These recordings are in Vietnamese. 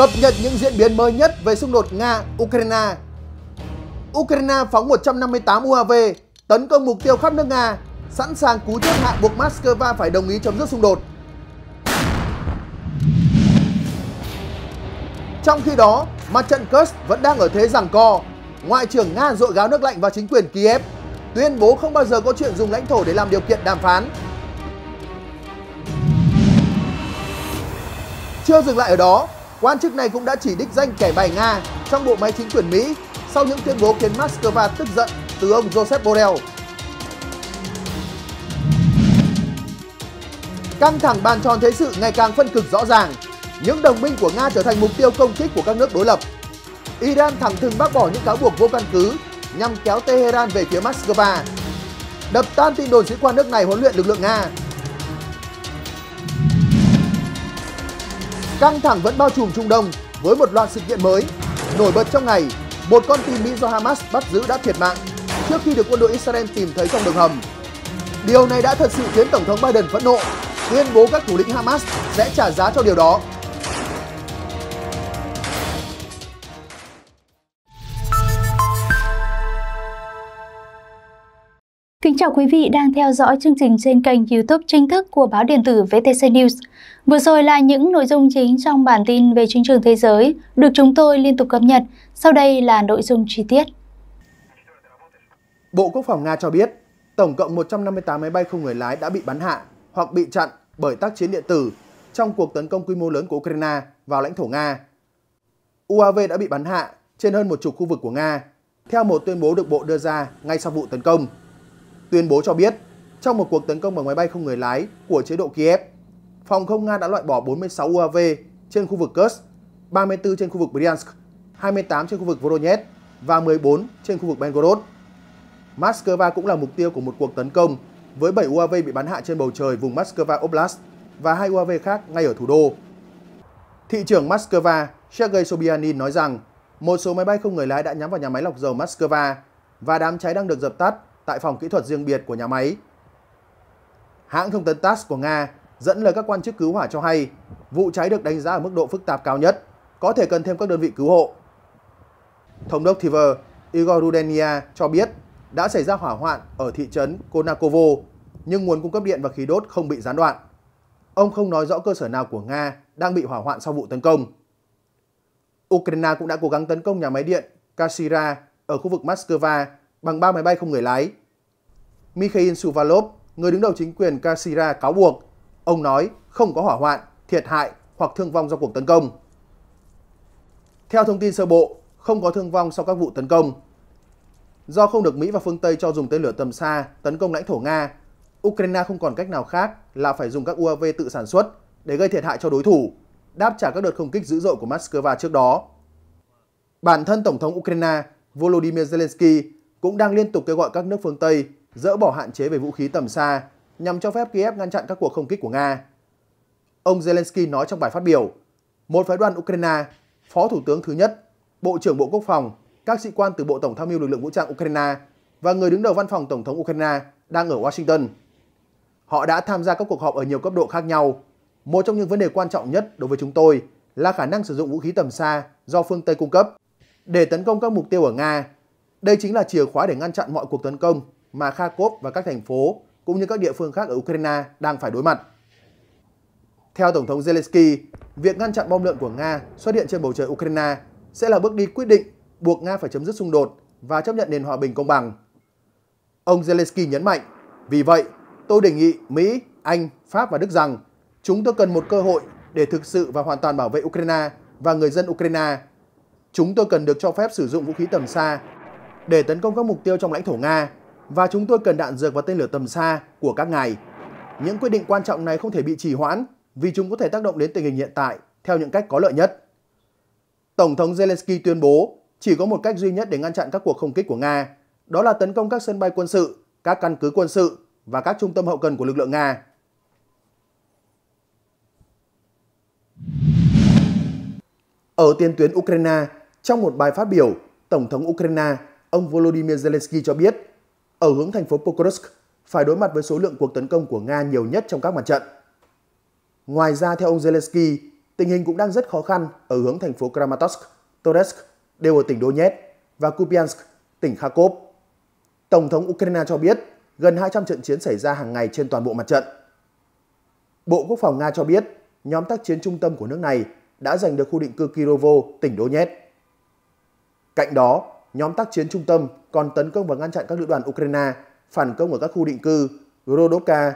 cập nhật những diễn biến mới nhất về xung đột Nga-Ukraine. Ukraine phóng 158 UAV tấn công mục tiêu khắp nước Nga, sẵn sàng cú chốt hạ buộc Moscow phải đồng ý chấm dứt xung đột. Trong khi đó, mặt trận Kursk vẫn đang ở thế giằng co. Ngoại trưởng Nga dội gáo nước lạnh và chính quyền Kiev, tuyên bố không bao giờ có chuyện dùng lãnh thổ để làm điều kiện đàm phán. Chưa dừng lại ở đó, Quan chức này cũng đã chỉ đích danh kẻ bài Nga trong bộ máy chính quyền Mỹ sau những tuyên bố khiến Moscow tức giận từ ông Joseph Borrell. Căng thẳng bàn tròn thế sự ngày càng phân cực rõ ràng. Những đồng minh của Nga trở thành mục tiêu công kích của các nước đối lập. Iran thẳng thừng bác bỏ những cáo buộc vô căn cứ nhằm kéo Tehran về phía Moscow. Đập tan tin đồn sĩ quan nước này huấn luyện lực lượng Nga Căng thẳng vẫn bao trùm Trung Đông với một loạt sự kiện mới. Nổi bật trong ngày, một con tin Mỹ do Hamas bắt giữ đã thiệt mạng trước khi được quân đội Israel tìm thấy trong đường hầm. Điều này đã thật sự khiến Tổng thống Biden phẫn nộ, tuyên bố các thủ lĩnh Hamas sẽ trả giá cho điều đó. Kính chào quý vị đang theo dõi chương trình trên kênh YouTube chính thức của báo điện tử VTC News. Vừa rồi là những nội dung chính trong bản tin về chính trường thế giới được chúng tôi liên tục cập nhật. Sau đây là nội dung chi tiết. Bộ Quốc phòng Nga cho biết, tổng cộng 158 máy bay không người lái đã bị bắn hạ hoặc bị chặn bởi tác chiến điện tử trong cuộc tấn công quy mô lớn của Ukraine vào lãnh thổ Nga. UAV đã bị bắn hạ trên hơn một chục khu vực của Nga, theo một tuyên bố được Bộ đưa ra ngay sau vụ tấn công. Tuyên bố cho biết, trong một cuộc tấn công bằng máy bay không người lái của chế độ Kiev, phòng không Nga đã loại bỏ 46 UAV trên khu vực Kursk, 34 trên khu vực Bryansk, 28 trên khu vực Voronezh và 14 trên khu vực Belgorod. Moscow cũng là mục tiêu của một cuộc tấn công với 7 UAV bị bắn hạ trên bầu trời vùng Moscow Oblast và 2 UAV khác ngay ở thủ đô. Thị trưởng Moscow Sergei Sobyanin nói rằng một số máy bay không người lái đã nhắm vào nhà máy lọc dầu Moscow và đám cháy đang được dập tắt tại phòng kỹ thuật riêng biệt của nhà máy. Hãng thông tấn TASS của Nga dẫn lời các quan chức cứu hỏa cho hay, vụ cháy được đánh giá ở mức độ phức tạp cao nhất, có thể cần thêm các đơn vị cứu hộ. Thống đốc Thiver Igor Rudenia cho biết đã xảy ra hỏa hoạn ở thị trấn Konakovo, nhưng nguồn cung cấp điện và khí đốt không bị gián đoạn. Ông không nói rõ cơ sở nào của Nga đang bị hỏa hoạn sau vụ tấn công. Ukraine cũng đã cố gắng tấn công nhà máy điện Kashira ở khu vực Moscow bằng 3 máy bay không người lái. Mikhail Suvalov, người đứng đầu chính quyền Kashira cáo buộc Ông nói không có hỏa hoạn, thiệt hại hoặc thương vong do cuộc tấn công. Theo thông tin sơ bộ, không có thương vong sau các vụ tấn công. Do không được Mỹ và phương Tây cho dùng tên lửa tầm xa tấn công lãnh thổ Nga, Ukraine không còn cách nào khác là phải dùng các UAV tự sản xuất để gây thiệt hại cho đối thủ, đáp trả các đợt không kích dữ dội của Moscow trước đó. Bản thân Tổng thống Ukraine Volodymyr Zelensky cũng đang liên tục kêu gọi các nước phương Tây dỡ bỏ hạn chế về vũ khí tầm xa nhằm cho phép Kiev ngăn chặn các cuộc không kích của Nga. Ông Zelensky nói trong bài phát biểu, một phái đoàn Ukraine, Phó Thủ tướng thứ nhất, Bộ trưởng Bộ Quốc phòng, các sĩ quan từ Bộ Tổng tham mưu lực lượng vũ trang Ukraine và người đứng đầu văn phòng Tổng thống Ukraine đang ở Washington. Họ đã tham gia các cuộc họp ở nhiều cấp độ khác nhau. Một trong những vấn đề quan trọng nhất đối với chúng tôi là khả năng sử dụng vũ khí tầm xa do phương Tây cung cấp để tấn công các mục tiêu ở Nga. Đây chính là chìa khóa để ngăn chặn mọi cuộc tấn công mà Kharkov và các thành phố cũng như các địa phương khác ở Ukraine đang phải đối mặt. Theo Tổng thống Zelensky, việc ngăn chặn bom lợn của Nga xuất hiện trên bầu trời Ukraine sẽ là bước đi quyết định buộc Nga phải chấm dứt xung đột và chấp nhận nền hòa bình công bằng. Ông Zelensky nhấn mạnh, vì vậy tôi đề nghị Mỹ, Anh, Pháp và Đức rằng chúng tôi cần một cơ hội để thực sự và hoàn toàn bảo vệ Ukraine và người dân Ukraine. Chúng tôi cần được cho phép sử dụng vũ khí tầm xa để tấn công các mục tiêu trong lãnh thổ Nga và chúng tôi cần đạn dược và tên lửa tầm xa của các ngài. Những quyết định quan trọng này không thể bị trì hoãn vì chúng có thể tác động đến tình hình hiện tại theo những cách có lợi nhất. Tổng thống Zelensky tuyên bố chỉ có một cách duy nhất để ngăn chặn các cuộc không kích của Nga, đó là tấn công các sân bay quân sự, các căn cứ quân sự và các trung tâm hậu cần của lực lượng Nga. Ở tiền tuyến Ukraine, trong một bài phát biểu, Tổng thống Ukraine, ông Volodymyr Zelensky cho biết ở hướng thành phố Pokrovsk phải đối mặt với số lượng cuộc tấn công của Nga nhiều nhất trong các mặt trận. Ngoài ra, theo ông Zelensky, tình hình cũng đang rất khó khăn ở hướng thành phố Kramatorsk, Toretsk đều ở tỉnh Donetsk và Kupiansk, tỉnh Kharkov. Tổng thống Ukraine cho biết gần 200 trận chiến xảy ra hàng ngày trên toàn bộ mặt trận. Bộ Quốc phòng Nga cho biết nhóm tác chiến trung tâm của nước này đã giành được khu định cư Kirovo, tỉnh Donetsk. Cạnh đó, nhóm tác chiến trung tâm còn tấn công và ngăn chặn các lữ đoàn Ukraine phản công ở các khu định cư Rodovka,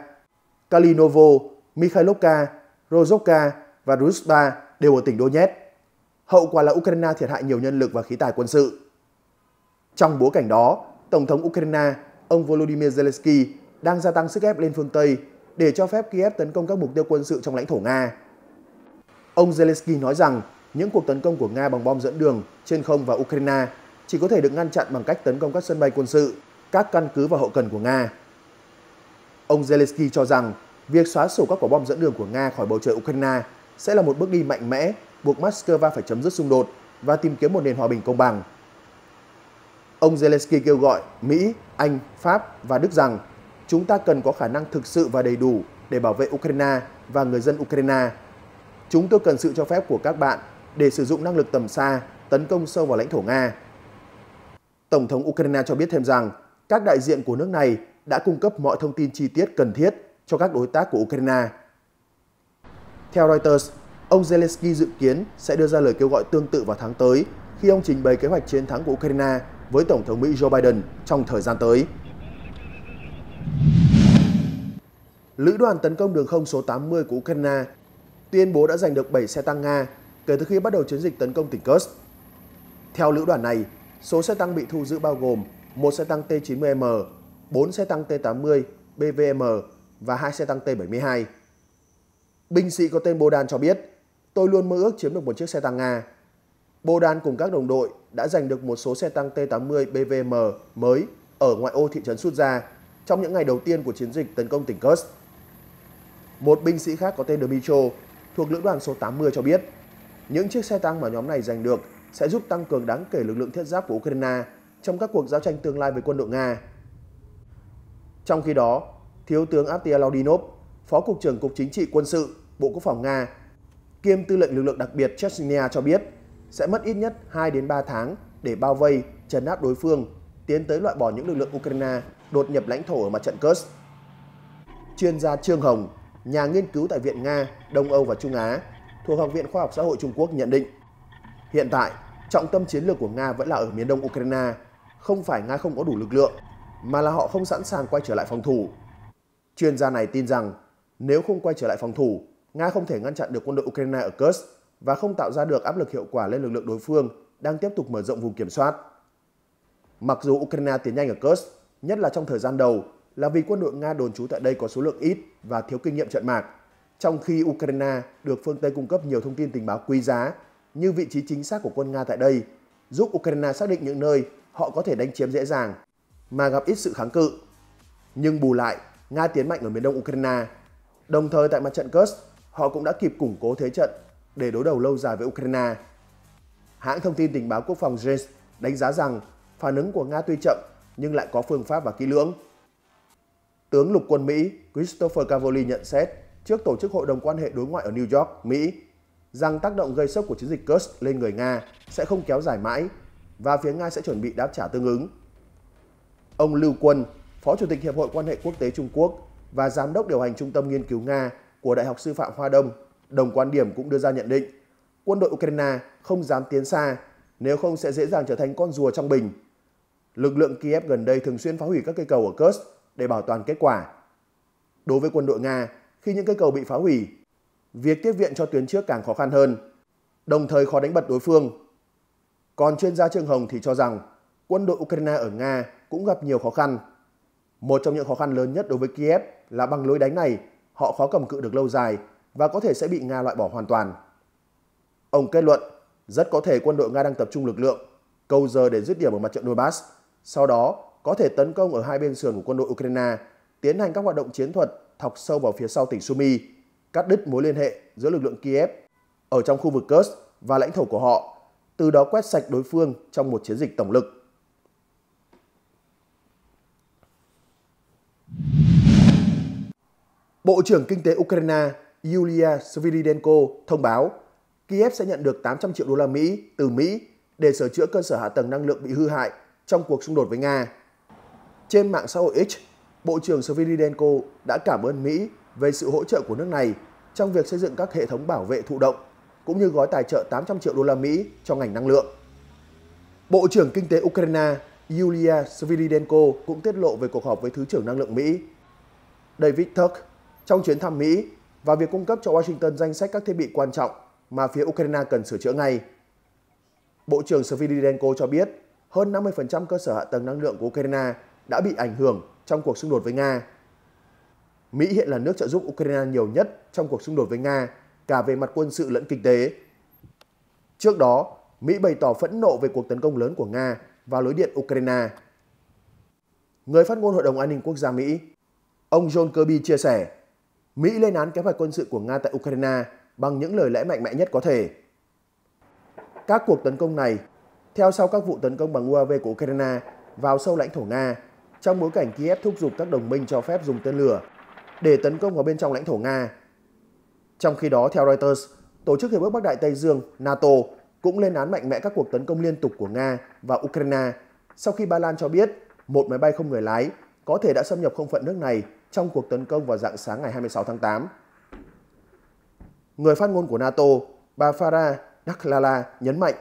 Kalinovo, Mikhailovka, Rozovka và Rusba đều ở tỉnh Donetsk. Hậu quả là Ukraine thiệt hại nhiều nhân lực và khí tài quân sự. Trong bối cảnh đó, Tổng thống Ukraine, ông Volodymyr Zelensky đang gia tăng sức ép lên phương Tây để cho phép Kiev tấn công các mục tiêu quân sự trong lãnh thổ Nga. Ông Zelensky nói rằng những cuộc tấn công của Nga bằng bom dẫn đường trên không vào Ukraine chỉ có thể được ngăn chặn bằng cách tấn công các sân bay quân sự, các căn cứ và hậu cần của Nga. Ông Zelensky cho rằng việc xóa sổ các quả bom dẫn đường của Nga khỏi bầu trời Ukraine sẽ là một bước đi mạnh mẽ buộc Moscow phải chấm dứt xung đột và tìm kiếm một nền hòa bình công bằng. Ông Zelensky kêu gọi Mỹ, Anh, Pháp và Đức rằng chúng ta cần có khả năng thực sự và đầy đủ để bảo vệ Ukraine và người dân Ukraine. Chúng tôi cần sự cho phép của các bạn để sử dụng năng lực tầm xa tấn công sâu vào lãnh thổ Nga Tổng thống Ukraine cho biết thêm rằng các đại diện của nước này đã cung cấp mọi thông tin chi tiết cần thiết cho các đối tác của Ukraine. Theo Reuters, ông Zelensky dự kiến sẽ đưa ra lời kêu gọi tương tự vào tháng tới khi ông trình bày kế hoạch chiến thắng của Ukraine với Tổng thống Mỹ Joe Biden trong thời gian tới. Lữ đoàn tấn công đường không số 80 của Ukraine tuyên bố đã giành được 7 xe tăng Nga kể từ khi bắt đầu chiến dịch tấn công tỉnh Kursk. Theo lữ đoàn này, Số xe tăng bị thu giữ bao gồm một xe tăng T90M, 4 xe tăng T80 BVM và hai xe tăng T72. Binh sĩ có tên Bodan cho biết, tôi luôn mơ ước chiếm được một chiếc xe tăng Nga. Bodan cùng các đồng đội đã giành được một số xe tăng T80 BVM mới ở ngoại ô thị trấn Sutja trong những ngày đầu tiên của chiến dịch tấn công tỉnh Kursk. Một binh sĩ khác có tên Dmitro thuộc lữ đoàn số 80 cho biết, những chiếc xe tăng mà nhóm này giành được sẽ giúp tăng cường đáng kể lực lượng thiết giáp của Ukraine trong các cuộc giao tranh tương lai với quân đội Nga. Trong khi đó, Thiếu tướng Atia Laudinov, Phó Cục trưởng Cục Chính trị Quân sự, Bộ Quốc phòng Nga, kiêm tư lệnh lực lượng đặc biệt Chechnya cho biết sẽ mất ít nhất 2 đến 3 tháng để bao vây, trấn áp đối phương, tiến tới loại bỏ những lực lượng Ukraine đột nhập lãnh thổ ở mặt trận Kursk. Chuyên gia Trương Hồng, nhà nghiên cứu tại Viện Nga, Đông Âu và Trung Á, thuộc Học viện Khoa học Xã hội Trung Quốc nhận định Hiện tại, trọng tâm chiến lược của Nga vẫn là ở miền đông Ukraine, không phải Nga không có đủ lực lượng, mà là họ không sẵn sàng quay trở lại phòng thủ. Chuyên gia này tin rằng, nếu không quay trở lại phòng thủ, Nga không thể ngăn chặn được quân đội Ukraine ở Kursk và không tạo ra được áp lực hiệu quả lên lực lượng đối phương đang tiếp tục mở rộng vùng kiểm soát. Mặc dù Ukraine tiến nhanh ở Kursk, nhất là trong thời gian đầu, là vì quân đội Nga đồn trú tại đây có số lượng ít và thiếu kinh nghiệm trận mạc, trong khi Ukraine được phương Tây cung cấp nhiều thông tin tình báo quý giá như vị trí chính xác của quân Nga tại đây giúp Ukraine xác định những nơi họ có thể đánh chiếm dễ dàng mà gặp ít sự kháng cự. Nhưng bù lại, Nga tiến mạnh ở miền đông Ukraine. Đồng thời tại mặt trận Kursk, họ cũng đã kịp củng cố thế trận để đối đầu lâu dài với Ukraine. Hãng thông tin tình báo quốc phòng Jens đánh giá rằng phản ứng của Nga tuy chậm nhưng lại có phương pháp và kỹ lưỡng. Tướng lục quân Mỹ Christopher Cavoli nhận xét trước tổ chức Hội đồng quan hệ đối ngoại ở New York, Mỹ rằng tác động gây sốc của chiến dịch Kursk lên người Nga sẽ không kéo dài mãi và phía Nga sẽ chuẩn bị đáp trả tương ứng. Ông Lưu Quân, Phó Chủ tịch Hiệp hội quan hệ quốc tế Trung Quốc và Giám đốc điều hành Trung tâm Nghiên cứu Nga của Đại học Sư phạm Hoa Đông, đồng quan điểm cũng đưa ra nhận định quân đội Ukraine không dám tiến xa nếu không sẽ dễ dàng trở thành con rùa trong bình. Lực lượng Kiev gần đây thường xuyên phá hủy các cây cầu ở Kursk để bảo toàn kết quả. Đối với quân đội Nga, khi những cây cầu bị phá hủy việc tiếp viện cho tuyến trước càng khó khăn hơn, đồng thời khó đánh bật đối phương. Còn chuyên gia Trương Hồng thì cho rằng quân đội Ukraine ở Nga cũng gặp nhiều khó khăn. Một trong những khó khăn lớn nhất đối với Kiev là bằng lối đánh này họ khó cầm cự được lâu dài và có thể sẽ bị Nga loại bỏ hoàn toàn. Ông kết luận, rất có thể quân đội Nga đang tập trung lực lượng, câu giờ để dứt điểm ở mặt trận Donbass, sau đó có thể tấn công ở hai bên sườn của quân đội Ukraine, tiến hành các hoạt động chiến thuật thọc sâu vào phía sau tỉnh Sumy cắt đứt mối liên hệ giữa lực lượng Kiev ở trong khu vực Kursk và lãnh thổ của họ, từ đó quét sạch đối phương trong một chiến dịch tổng lực. Bộ trưởng Kinh tế Ukraine Yulia Sviridenko thông báo Kiev sẽ nhận được 800 triệu đô la Mỹ từ Mỹ để sửa chữa cơ sở hạ tầng năng lượng bị hư hại trong cuộc xung đột với Nga. Trên mạng xã hội X, Bộ trưởng Sviridenko đã cảm ơn Mỹ về sự hỗ trợ của nước này trong việc xây dựng các hệ thống bảo vệ thụ động cũng như gói tài trợ 800 triệu đô la Mỹ cho ngành năng lượng. Bộ trưởng Kinh tế Ukraine Yulia Sviridenko cũng tiết lộ về cuộc họp với Thứ trưởng Năng lượng Mỹ David Tuck trong chuyến thăm Mỹ và việc cung cấp cho Washington danh sách các thiết bị quan trọng mà phía Ukraine cần sửa chữa ngay. Bộ trưởng Sviridenko cho biết hơn 50% cơ sở hạ tầng năng lượng của Ukraine đã bị ảnh hưởng trong cuộc xung đột với Nga Mỹ hiện là nước trợ giúp Ukraine nhiều nhất trong cuộc xung đột với Nga, cả về mặt quân sự lẫn kinh tế. Trước đó, Mỹ bày tỏ phẫn nộ về cuộc tấn công lớn của Nga vào lưới điện Ukraine. Người phát ngôn Hội đồng An ninh Quốc gia Mỹ, ông John Kirby chia sẻ, Mỹ lên án kế hoạch quân sự của Nga tại Ukraine bằng những lời lẽ mạnh mẽ nhất có thể. Các cuộc tấn công này theo sau các vụ tấn công bằng UAV của Ukraine vào sâu lãnh thổ Nga trong bối cảnh Kiev thúc giục các đồng minh cho phép dùng tên lửa để tấn công vào bên trong lãnh thổ Nga. Trong khi đó, theo Reuters, Tổ chức Hiệp ước Bắc Đại Tây Dương NATO cũng lên án mạnh mẽ các cuộc tấn công liên tục của Nga và Ukraine sau khi Ba Lan cho biết một máy bay không người lái có thể đã xâm nhập không phận nước này trong cuộc tấn công vào dạng sáng ngày 26 tháng 8. Người phát ngôn của NATO, bà Farah Naklala nhấn mạnh,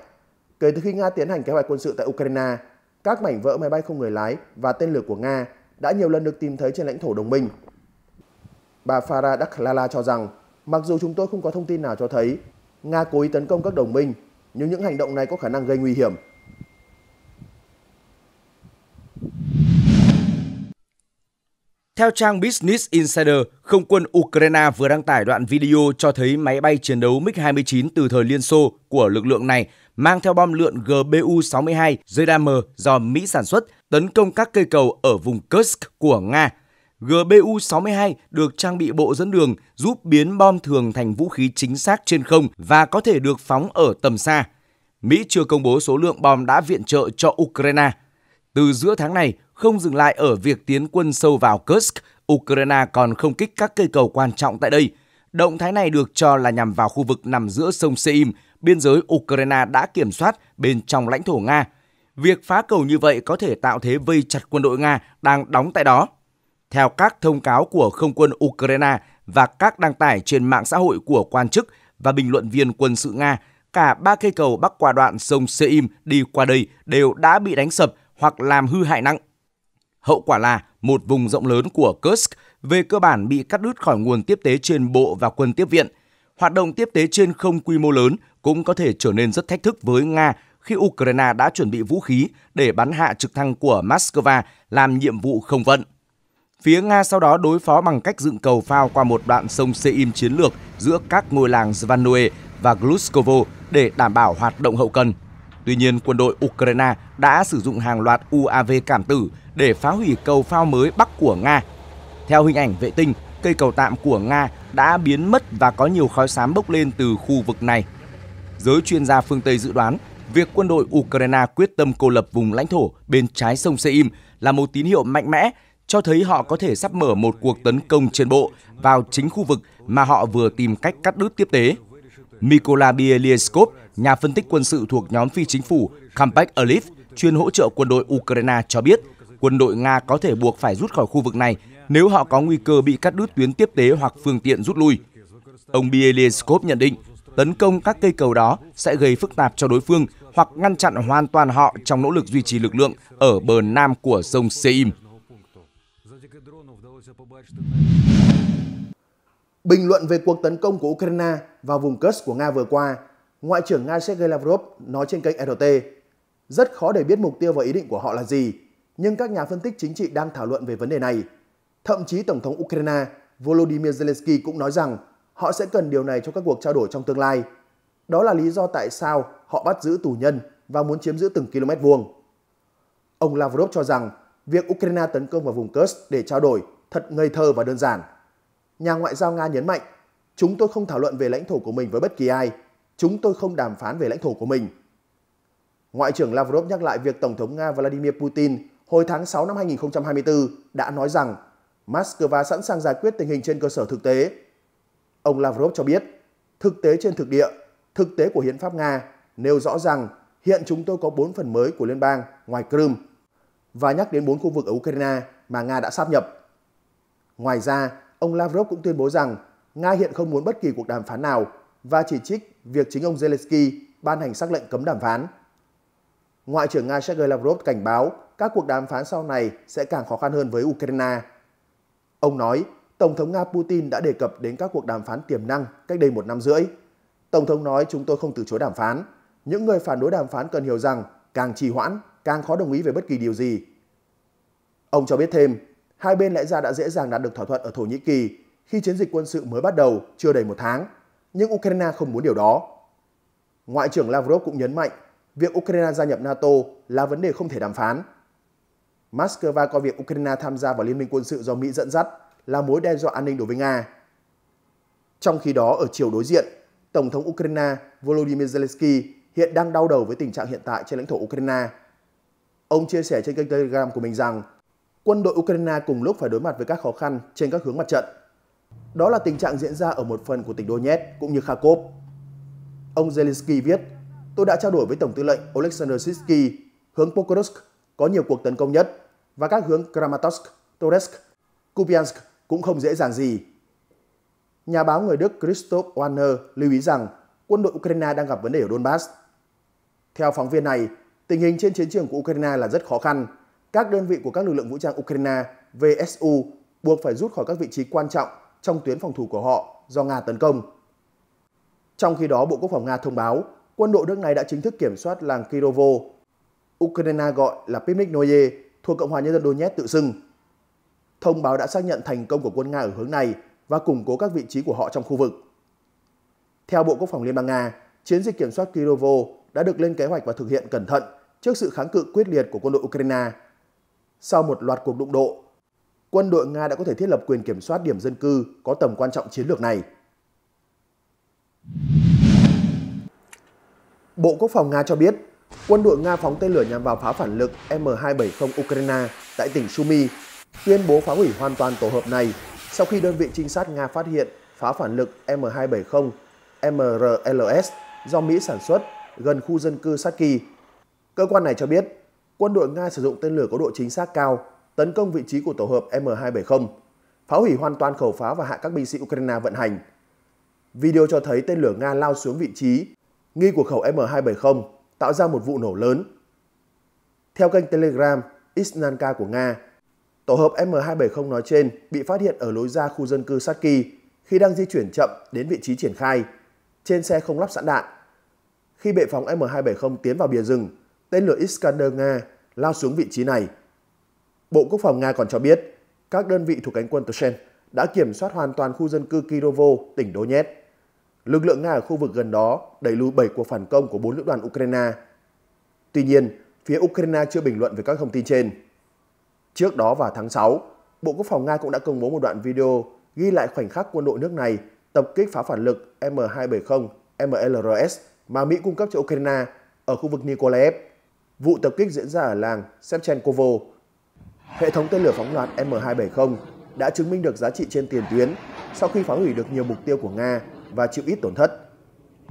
kể từ khi Nga tiến hành kế hoạch quân sự tại Ukraine, các mảnh vỡ máy bay không người lái và tên lửa của Nga đã nhiều lần được tìm thấy trên lãnh thổ đồng minh Bà Farah Dakhlala cho rằng, mặc dù chúng tôi không có thông tin nào cho thấy Nga cố ý tấn công các đồng minh, nhưng những hành động này có khả năng gây nguy hiểm. Theo trang Business Insider, không quân Ukraine vừa đăng tải đoạn video cho thấy máy bay chiến đấu MiG-29 từ thời Liên Xô của lực lượng này mang theo bom lượn GBU-62 Zedam do Mỹ sản xuất tấn công các cây cầu ở vùng Kursk của Nga GBU-62 được trang bị bộ dẫn đường giúp biến bom thường thành vũ khí chính xác trên không và có thể được phóng ở tầm xa. Mỹ chưa công bố số lượng bom đã viện trợ cho Ukraine. Từ giữa tháng này, không dừng lại ở việc tiến quân sâu vào Kursk, Ukraine còn không kích các cây cầu quan trọng tại đây. Động thái này được cho là nhằm vào khu vực nằm giữa sông Seim, biên giới Ukraine đã kiểm soát bên trong lãnh thổ Nga. Việc phá cầu như vậy có thể tạo thế vây chặt quân đội Nga đang đóng tại đó theo các thông cáo của không quân Ukraine và các đăng tải trên mạng xã hội của quan chức và bình luận viên quân sự Nga, cả ba cây cầu bắc qua đoạn sông Seim đi qua đây đều đã bị đánh sập hoặc làm hư hại nặng. Hậu quả là một vùng rộng lớn của Kursk về cơ bản bị cắt đứt khỏi nguồn tiếp tế trên bộ và quân tiếp viện. Hoạt động tiếp tế trên không quy mô lớn cũng có thể trở nên rất thách thức với Nga khi Ukraine đã chuẩn bị vũ khí để bắn hạ trực thăng của Moscow làm nhiệm vụ không vận. Phía Nga sau đó đối phó bằng cách dựng cầu phao qua một đoạn sông Seim chiến lược giữa các ngôi làng Zvanoe và Gluskovo để đảm bảo hoạt động hậu cần. Tuy nhiên, quân đội Ukraine đã sử dụng hàng loạt UAV cảm tử để phá hủy cầu phao mới bắc của Nga. Theo hình ảnh vệ tinh, cây cầu tạm của Nga đã biến mất và có nhiều khói xám bốc lên từ khu vực này. Giới chuyên gia phương Tây dự đoán việc quân đội Ukraine quyết tâm cô lập vùng lãnh thổ bên trái sông Seim là một tín hiệu mạnh mẽ cho thấy họ có thể sắp mở một cuộc tấn công trên bộ vào chính khu vực mà họ vừa tìm cách cắt đứt tiếp tế. Mikola Bielieskov, nhà phân tích quân sự thuộc nhóm phi chính phủ Compact Elite, chuyên hỗ trợ quân đội Ukraine cho biết quân đội Nga có thể buộc phải rút khỏi khu vực này nếu họ có nguy cơ bị cắt đứt tuyến tiếp tế hoặc phương tiện rút lui. Ông Bielieskov nhận định tấn công các cây cầu đó sẽ gây phức tạp cho đối phương hoặc ngăn chặn hoàn toàn họ trong nỗ lực duy trì lực lượng ở bờ nam của sông Seim. Bình luận về cuộc tấn công của Ukraine vào vùng Kursk của Nga vừa qua, Ngoại trưởng Nga Sergei Lavrov nói trên kênh RT, rất khó để biết mục tiêu và ý định của họ là gì, nhưng các nhà phân tích chính trị đang thảo luận về vấn đề này. Thậm chí Tổng thống Ukraine Volodymyr Zelensky cũng nói rằng họ sẽ cần điều này cho các cuộc trao đổi trong tương lai. Đó là lý do tại sao họ bắt giữ tù nhân và muốn chiếm giữ từng km vuông. Ông Lavrov cho rằng việc Ukraine tấn công vào vùng Kursk để trao đổi thật ngây thơ và đơn giản. Nhà ngoại giao Nga nhấn mạnh, chúng tôi không thảo luận về lãnh thổ của mình với bất kỳ ai, chúng tôi không đàm phán về lãnh thổ của mình. Ngoại trưởng Lavrov nhắc lại việc Tổng thống Nga Vladimir Putin hồi tháng 6 năm 2024 đã nói rằng Moscow sẵn sàng giải quyết tình hình trên cơ sở thực tế. Ông Lavrov cho biết, thực tế trên thực địa, thực tế của hiến pháp Nga nêu rõ rằng hiện chúng tôi có 4 phần mới của liên bang ngoài Crimea và nhắc đến 4 khu vực ở Ukraine mà Nga đã sáp nhập. Ngoài ra, ông Lavrov cũng tuyên bố rằng Nga hiện không muốn bất kỳ cuộc đàm phán nào và chỉ trích việc chính ông Zelensky ban hành sắc lệnh cấm đàm phán. Ngoại trưởng Nga Sergei Lavrov cảnh báo các cuộc đàm phán sau này sẽ càng khó khăn hơn với Ukraine. Ông nói, Tổng thống Nga Putin đã đề cập đến các cuộc đàm phán tiềm năng cách đây một năm rưỡi. Tổng thống nói chúng tôi không từ chối đàm phán. Những người phản đối đàm phán cần hiểu rằng càng trì hoãn, càng khó đồng ý về bất kỳ điều gì. Ông cho biết thêm, hai bên lẽ ra đã dễ dàng đạt được thỏa thuận ở Thổ Nhĩ Kỳ khi chiến dịch quân sự mới bắt đầu chưa đầy một tháng, nhưng Ukraine không muốn điều đó. Ngoại trưởng Lavrov cũng nhấn mạnh việc Ukraine gia nhập NATO là vấn đề không thể đàm phán. Moscow coi việc Ukraine tham gia vào liên minh quân sự do Mỹ dẫn dắt là mối đe dọa an ninh đối với Nga. Trong khi đó, ở chiều đối diện, Tổng thống Ukraine Volodymyr Zelensky hiện đang đau đầu với tình trạng hiện tại trên lãnh thổ Ukraine. Ông chia sẻ trên kênh Telegram của mình rằng quân đội Ukraine cùng lúc phải đối mặt với các khó khăn trên các hướng mặt trận. Đó là tình trạng diễn ra ở một phần của tỉnh Donetsk cũng như Kharkov. Ông Zelensky viết, tôi đã trao đổi với Tổng tư lệnh Oleksandr Sitsky hướng Pokrovsk có nhiều cuộc tấn công nhất và các hướng Kramatorsk, Toretsk, Kupiansk cũng không dễ dàng gì. Nhà báo người Đức Christoph Warner lưu ý rằng quân đội Ukraine đang gặp vấn đề ở Donbass. Theo phóng viên này, tình hình trên chiến trường của Ukraine là rất khó khăn các đơn vị của các lực lượng vũ trang Ukraine VSU buộc phải rút khỏi các vị trí quan trọng trong tuyến phòng thủ của họ do Nga tấn công. Trong khi đó, Bộ Quốc phòng Nga thông báo quân đội nước này đã chính thức kiểm soát làng Kirovo, Ukraine gọi là Pivniknoye, thuộc Cộng hòa Nhân dân Donetsk tự xưng. Thông báo đã xác nhận thành công của quân Nga ở hướng này và củng cố các vị trí của họ trong khu vực. Theo Bộ Quốc phòng Liên bang Nga, chiến dịch kiểm soát Kirovo đã được lên kế hoạch và thực hiện cẩn thận trước sự kháng cự quyết liệt của quân đội Ukraine sau một loạt cuộc đụng độ, quân đội Nga đã có thể thiết lập quyền kiểm soát điểm dân cư có tầm quan trọng chiến lược này. Bộ Quốc phòng Nga cho biết, quân đội Nga phóng tên lửa nhằm vào pháo phản lực M270 Ukraine tại tỉnh Sumy, tuyên bố phá hủy hoàn toàn tổ hợp này sau khi đơn vị trinh sát Nga phát hiện pháo phản lực M270 MRLS do Mỹ sản xuất gần khu dân cư Saki. Cơ quan này cho biết quân đội Nga sử dụng tên lửa có độ chính xác cao tấn công vị trí của tổ hợp M270, phá hủy hoàn toàn khẩu pháo và hạ các binh sĩ Ukraine vận hành. Video cho thấy tên lửa Nga lao xuống vị trí nghi của khẩu M270, tạo ra một vụ nổ lớn. Theo kênh Telegram Isnanka của Nga, tổ hợp M270 nói trên bị phát hiện ở lối ra khu dân cư Saki khi đang di chuyển chậm đến vị trí triển khai. Trên xe không lắp sẵn đạn. Khi bệ phóng M270 tiến vào bìa rừng, tên lửa Iskander Nga lao xuống vị trí này. Bộ Quốc phòng Nga còn cho biết, các đơn vị thuộc cánh quân Tushen đã kiểm soát hoàn toàn khu dân cư Kirovo, tỉnh Donetsk. Lực lượng Nga ở khu vực gần đó đẩy lùi 7 cuộc phản công của 4 lữ đoàn Ukraine. Tuy nhiên, phía Ukraine chưa bình luận về các thông tin trên. Trước đó vào tháng 6, Bộ Quốc phòng Nga cũng đã công bố một đoạn video ghi lại khoảnh khắc quân đội nước này tập kích phá phản lực M270 MLRS mà Mỹ cung cấp cho Ukraine ở khu vực Nikolaev vụ tập kích diễn ra ở làng Shevchenkovo. Hệ thống tên lửa phóng loạt M270 đã chứng minh được giá trị trên tiền tuyến sau khi phá hủy được nhiều mục tiêu của Nga và chịu ít tổn thất.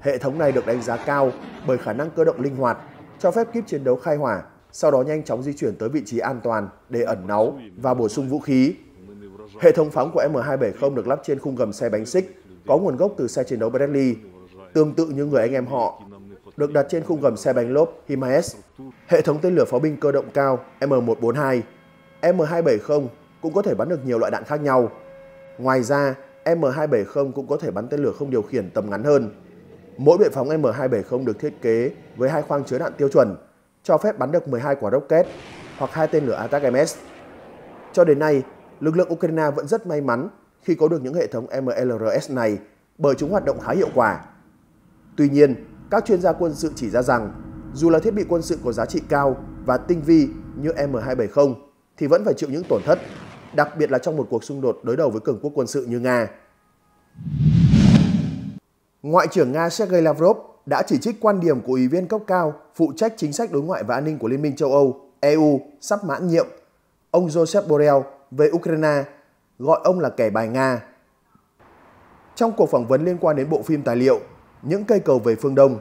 Hệ thống này được đánh giá cao bởi khả năng cơ động linh hoạt, cho phép kíp chiến đấu khai hỏa, sau đó nhanh chóng di chuyển tới vị trí an toàn để ẩn náu và bổ sung vũ khí. Hệ thống phóng của M270 được lắp trên khung gầm xe bánh xích, có nguồn gốc từ xe chiến đấu Bradley. Tương tự như người anh em họ, được đặt trên khung gầm xe bánh lốp HIMARS, hệ thống tên lửa pháo binh cơ động cao M142. M270 cũng có thể bắn được nhiều loại đạn khác nhau. Ngoài ra, M270 cũng có thể bắn tên lửa không điều khiển tầm ngắn hơn. Mỗi bệ phóng M270 được thiết kế với hai khoang chứa đạn tiêu chuẩn, cho phép bắn được 12 quả rocket hoặc hai tên lửa ATAC-MS. Cho đến nay, lực lượng Ukraine vẫn rất may mắn khi có được những hệ thống MLRS này bởi chúng hoạt động khá hiệu quả. Tuy nhiên, các chuyên gia quân sự chỉ ra rằng, dù là thiết bị quân sự có giá trị cao và tinh vi như M270 thì vẫn phải chịu những tổn thất, đặc biệt là trong một cuộc xung đột đối đầu với cường quốc quân sự như Nga. Ngoại trưởng Nga Sergei Lavrov đã chỉ trích quan điểm của Ủy viên cấp cao phụ trách chính sách đối ngoại và an ninh của Liên minh châu Âu, EU sắp mãn nhiệm, ông Joseph Borrell về Ukraine, gọi ông là kẻ bài Nga. Trong cuộc phỏng vấn liên quan đến bộ phim tài liệu những cây cầu về phương Đông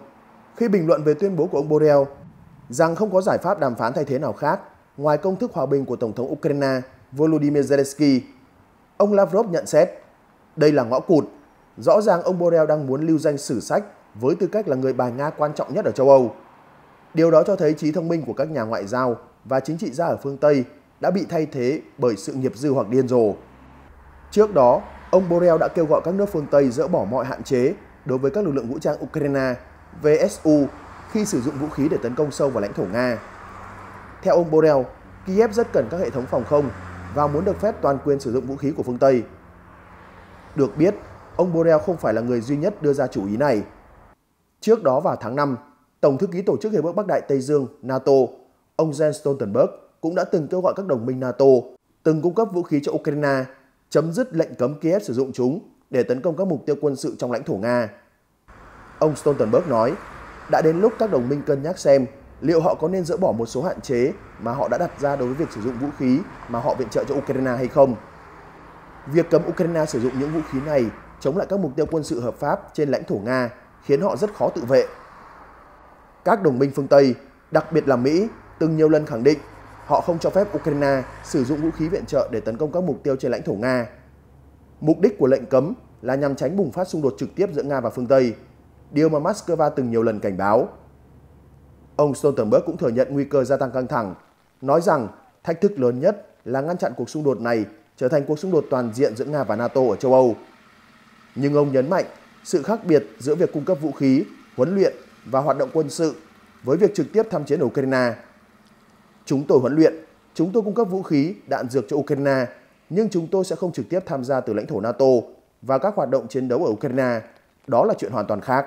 khi bình luận về tuyên bố của ông Borrell rằng không có giải pháp đàm phán thay thế nào khác ngoài công thức hòa bình của Tổng thống Ukraine Volodymyr Zelensky. Ông Lavrov nhận xét, đây là ngõ cụt, rõ ràng ông Borrell đang muốn lưu danh sử sách với tư cách là người bài Nga quan trọng nhất ở châu Âu. Điều đó cho thấy trí thông minh của các nhà ngoại giao và chính trị gia ở phương Tây đã bị thay thế bởi sự nghiệp dư hoặc điên rồ. Trước đó, ông Borrell đã kêu gọi các nước phương Tây dỡ bỏ mọi hạn chế đối với các lực lượng vũ trang Ukraine VSU khi sử dụng vũ khí để tấn công sâu vào lãnh thổ Nga. Theo ông Borrell, Kiev rất cần các hệ thống phòng không và muốn được phép toàn quyền sử dụng vũ khí của phương Tây. Được biết, ông Borrell không phải là người duy nhất đưa ra chủ ý này. Trước đó vào tháng 5, Tổng thư ký Tổ chức Hiệp ước Bắc Đại Tây Dương NATO, ông Jens Stoltenberg cũng đã từng kêu gọi các đồng minh NATO từng cung cấp vũ khí cho Ukraine, chấm dứt lệnh cấm Kiev sử dụng chúng để tấn công các mục tiêu quân sự trong lãnh thổ Nga. Ông Stoltenberg nói, đã đến lúc các đồng minh cân nhắc xem liệu họ có nên dỡ bỏ một số hạn chế mà họ đã đặt ra đối với việc sử dụng vũ khí mà họ viện trợ cho Ukraine hay không. Việc cấm Ukraine sử dụng những vũ khí này chống lại các mục tiêu quân sự hợp pháp trên lãnh thổ Nga khiến họ rất khó tự vệ. Các đồng minh phương Tây, đặc biệt là Mỹ, từng nhiều lần khẳng định họ không cho phép Ukraine sử dụng vũ khí viện trợ để tấn công các mục tiêu trên lãnh thổ Nga Mục đích của lệnh cấm là nhằm tránh bùng phát xung đột trực tiếp giữa Nga và phương Tây, điều mà Moscow từng nhiều lần cảnh báo. Ông Stoltenberg cũng thừa nhận nguy cơ gia tăng căng thẳng, nói rằng thách thức lớn nhất là ngăn chặn cuộc xung đột này trở thành cuộc xung đột toàn diện giữa Nga và NATO ở châu Âu. Nhưng ông nhấn mạnh sự khác biệt giữa việc cung cấp vũ khí, huấn luyện và hoạt động quân sự với việc trực tiếp tham chiến ở Ukraine. Chúng tôi huấn luyện, chúng tôi cung cấp vũ khí, đạn dược cho Ukraine nhưng chúng tôi sẽ không trực tiếp tham gia từ lãnh thổ NATO và các hoạt động chiến đấu ở Ukraine. Đó là chuyện hoàn toàn khác.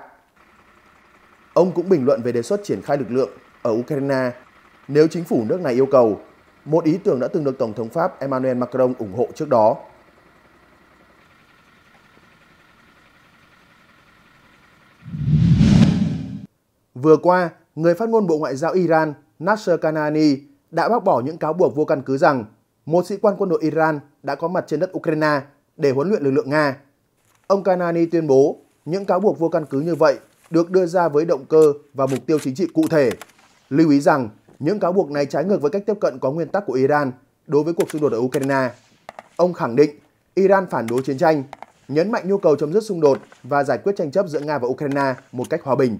Ông cũng bình luận về đề xuất triển khai lực lượng ở Ukraine nếu chính phủ nước này yêu cầu, một ý tưởng đã từng được Tổng thống Pháp Emmanuel Macron ủng hộ trước đó. Vừa qua, người phát ngôn Bộ Ngoại giao Iran Nasser Kanani đã bác bỏ những cáo buộc vô căn cứ rằng một sĩ quan quân đội Iran đã có mặt trên đất Ukraine để huấn luyện lực lượng Nga. Ông Kanani tuyên bố những cáo buộc vô căn cứ như vậy được đưa ra với động cơ và mục tiêu chính trị cụ thể. Lưu ý rằng những cáo buộc này trái ngược với cách tiếp cận có nguyên tắc của Iran đối với cuộc xung đột ở Ukraine. Ông khẳng định Iran phản đối chiến tranh, nhấn mạnh nhu cầu chấm dứt xung đột và giải quyết tranh chấp giữa Nga và Ukraine một cách hòa bình.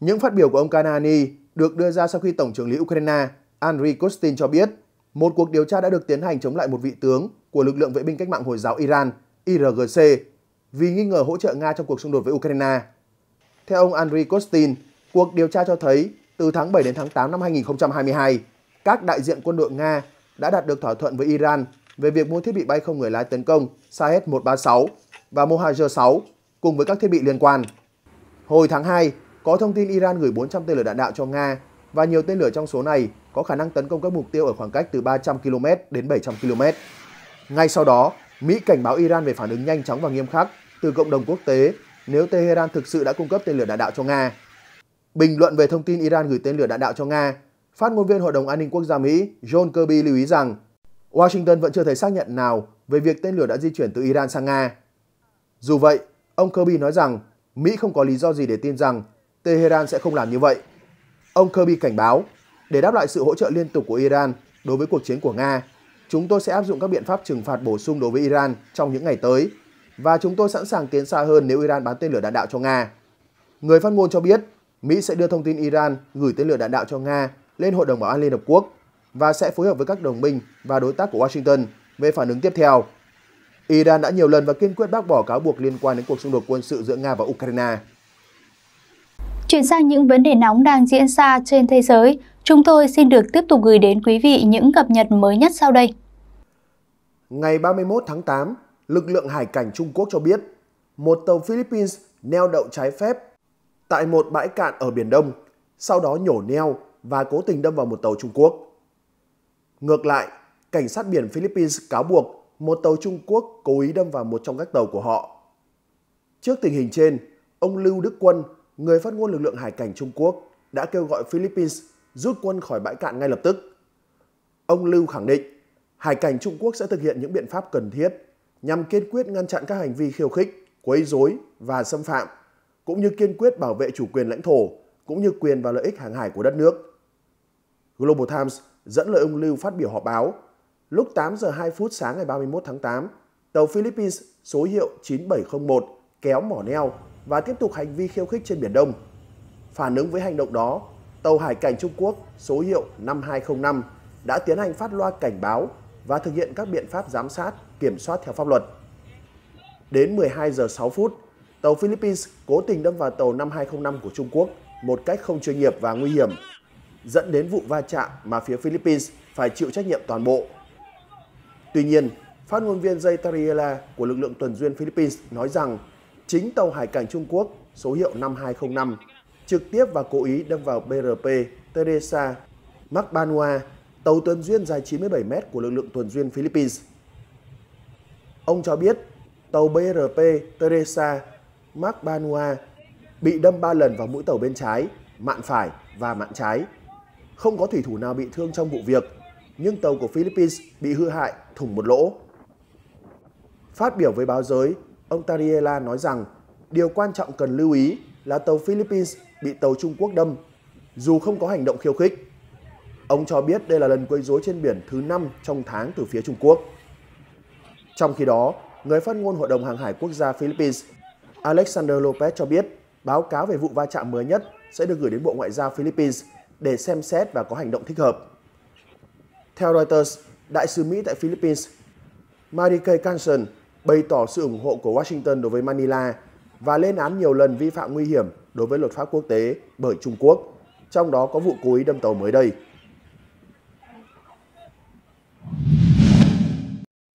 Những phát biểu của ông Kanani được đưa ra sau khi Tổng trưởng lý Ukraine Andriy Kostin cho biết một cuộc điều tra đã được tiến hành chống lại một vị tướng của lực lượng vệ binh cách mạng Hồi giáo Iran IRGC vì nghi ngờ hỗ trợ Nga trong cuộc xung đột với Ukraine. Theo ông Andriy Kostin, cuộc điều tra cho thấy từ tháng 7 đến tháng 8 năm 2022, các đại diện quân đội Nga đã đạt được thỏa thuận với Iran về việc mua thiết bị bay không người lái tấn công Shahed 136 và Mohajer 6 cùng với các thiết bị liên quan. Hồi tháng 2, có thông tin Iran gửi 400 tên lửa đạn đạo cho Nga và nhiều tên lửa trong số này có khả năng tấn công các mục tiêu ở khoảng cách từ 300 km đến 700 km. Ngay sau đó, Mỹ cảnh báo Iran về phản ứng nhanh chóng và nghiêm khắc từ cộng đồng quốc tế nếu Tehran thực sự đã cung cấp tên lửa đạn đạo cho Nga. Bình luận về thông tin Iran gửi tên lửa đạn đạo cho Nga, phát ngôn viên Hội đồng An ninh Quốc gia Mỹ John Kirby lưu ý rằng Washington vẫn chưa thấy xác nhận nào về việc tên lửa đã di chuyển từ Iran sang Nga. Dù vậy, ông Kirby nói rằng Mỹ không có lý do gì để tin rằng Tehran sẽ không làm như vậy. Ông Kirby cảnh báo để đáp lại sự hỗ trợ liên tục của Iran đối với cuộc chiến của Nga, chúng tôi sẽ áp dụng các biện pháp trừng phạt bổ sung đối với Iran trong những ngày tới và chúng tôi sẵn sàng tiến xa hơn nếu Iran bán tên lửa đạn đạo cho Nga. Người phát ngôn cho biết, Mỹ sẽ đưa thông tin Iran gửi tên lửa đạn đạo cho Nga lên Hội đồng Bảo an Liên Hợp Quốc và sẽ phối hợp với các đồng minh và đối tác của Washington về phản ứng tiếp theo. Iran đã nhiều lần và kiên quyết bác bỏ cáo buộc liên quan đến cuộc xung đột quân sự giữa Nga và Ukraine. Chuyển sang những vấn đề nóng đang diễn ra trên thế giới, Chúng tôi xin được tiếp tục gửi đến quý vị những cập nhật mới nhất sau đây. Ngày 31 tháng 8, lực lượng hải cảnh Trung Quốc cho biết một tàu Philippines neo đậu trái phép tại một bãi cạn ở Biển Đông, sau đó nhổ neo và cố tình đâm vào một tàu Trung Quốc. Ngược lại, cảnh sát biển Philippines cáo buộc một tàu Trung Quốc cố ý đâm vào một trong các tàu của họ. Trước tình hình trên, ông Lưu Đức Quân, người phát ngôn lực lượng hải cảnh Trung Quốc, đã kêu gọi Philippines rút quân khỏi bãi cạn ngay lập tức. Ông Lưu khẳng định, Hải cảnh Trung Quốc sẽ thực hiện những biện pháp cần thiết nhằm kiên quyết ngăn chặn các hành vi khiêu khích, quấy rối và xâm phạm, cũng như kiên quyết bảo vệ chủ quyền lãnh thổ, cũng như quyền và lợi ích hàng hải của đất nước. Global Times dẫn lời ông Lưu phát biểu họp báo. Lúc 8 giờ 2 phút sáng ngày 31 tháng 8, tàu Philippines số hiệu 9701 kéo mỏ neo và tiếp tục hành vi khiêu khích trên Biển Đông. Phản ứng với hành động đó, tàu hải cảnh Trung Quốc số hiệu 5205 đã tiến hành phát loa cảnh báo và thực hiện các biện pháp giám sát, kiểm soát theo pháp luật. Đến 12 giờ 6 phút, tàu Philippines cố tình đâm vào tàu 5205 của Trung Quốc một cách không chuyên nghiệp và nguy hiểm, dẫn đến vụ va chạm mà phía Philippines phải chịu trách nhiệm toàn bộ. Tuy nhiên, phát ngôn viên Jay Tariela của lực lượng tuần duyên Philippines nói rằng chính tàu hải cảnh Trung Quốc số hiệu 5205 trực tiếp và cố ý đâm vào BRP Teresa Macbanua, tàu tuần duyên dài 97 mét của lực lượng tuần duyên Philippines. Ông cho biết tàu BRP Teresa Macbanua bị đâm 3 lần vào mũi tàu bên trái, mạn phải và mạn trái. Không có thủy thủ nào bị thương trong vụ việc, nhưng tàu của Philippines bị hư hại thủng một lỗ. Phát biểu với báo giới, ông Tariela nói rằng điều quan trọng cần lưu ý là tàu Philippines bị tàu Trung Quốc đâm dù không có hành động khiêu khích. Ông cho biết đây là lần quấy rối trên biển thứ 5 trong tháng từ phía Trung Quốc. Trong khi đó, người phát ngôn Hội đồng Hàng hải Quốc gia Philippines Alexander Lopez cho biết báo cáo về vụ va chạm mới nhất sẽ được gửi đến Bộ Ngoại giao Philippines để xem xét và có hành động thích hợp. Theo Reuters, Đại sứ Mỹ tại Philippines Marike Canson bày tỏ sự ủng hộ của Washington đối với Manila và lên án nhiều lần vi phạm nguy hiểm đối với luật pháp quốc tế bởi Trung Quốc, trong đó có vụ cố ý đâm tàu mới đây.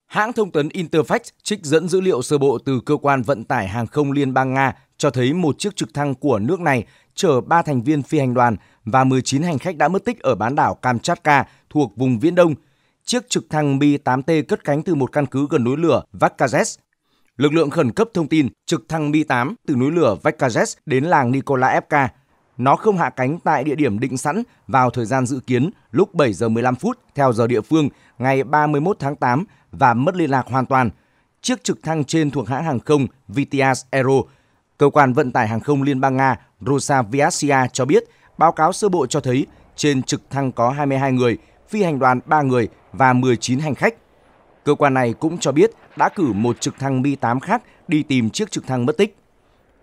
Hãng thông tấn Interfax trích dẫn dữ liệu sơ bộ từ cơ quan vận tải hàng không Liên bang Nga cho thấy một chiếc trực thăng của nước này chở 3 thành viên phi hành đoàn và 19 hành khách đã mất tích ở bán đảo Kamchatka thuộc vùng Viễn Đông. Chiếc trực thăng Mi-8T cất cánh từ một căn cứ gần núi lửa Vakazes Lực lượng khẩn cấp thông tin trực thăng Mi-8 từ núi lửa Vekazes đến làng Nikolaevka. Nó không hạ cánh tại địa điểm định sẵn vào thời gian dự kiến lúc 7 giờ 15 phút theo giờ địa phương ngày 31 tháng 8 và mất liên lạc hoàn toàn. Chiếc trực thăng trên thuộc hãng hàng không VTS Aero. Cơ quan vận tải hàng không Liên bang Nga Rosaviasia cho biết báo cáo sơ bộ cho thấy trên trực thăng có 22 người, phi hành đoàn 3 người và 19 hành khách. Cơ quan này cũng cho biết đã cử một trực thăng Mi-8 khác đi tìm chiếc trực thăng mất tích.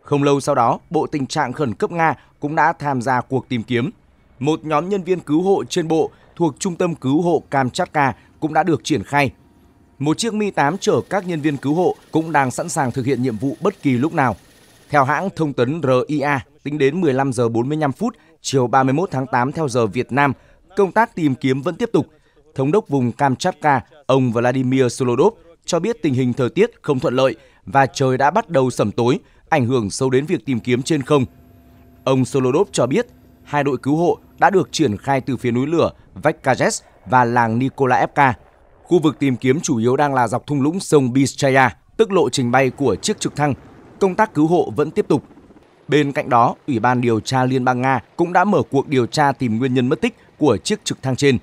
Không lâu sau đó, Bộ Tình trạng Khẩn cấp Nga cũng đã tham gia cuộc tìm kiếm. Một nhóm nhân viên cứu hộ trên bộ thuộc Trung tâm Cứu hộ Kamchatka cũng đã được triển khai. Một chiếc Mi-8 chở các nhân viên cứu hộ cũng đang sẵn sàng thực hiện nhiệm vụ bất kỳ lúc nào. Theo hãng thông tấn RIA, tính đến 15 giờ 45 phút chiều 31 tháng 8 theo giờ Việt Nam, công tác tìm kiếm vẫn tiếp tục thống đốc vùng Kamchatka, ông Vladimir Solodov cho biết tình hình thời tiết không thuận lợi và trời đã bắt đầu sẩm tối, ảnh hưởng sâu đến việc tìm kiếm trên không. Ông Solodov cho biết hai đội cứu hộ đã được triển khai từ phía núi lửa Vekkajes và làng Nikolaevka. Khu vực tìm kiếm chủ yếu đang là dọc thung lũng sông Bistraya, tức lộ trình bay của chiếc trực thăng. Công tác cứu hộ vẫn tiếp tục. Bên cạnh đó, Ủy ban điều tra Liên bang Nga cũng đã mở cuộc điều tra tìm nguyên nhân mất tích của chiếc trực thăng trên.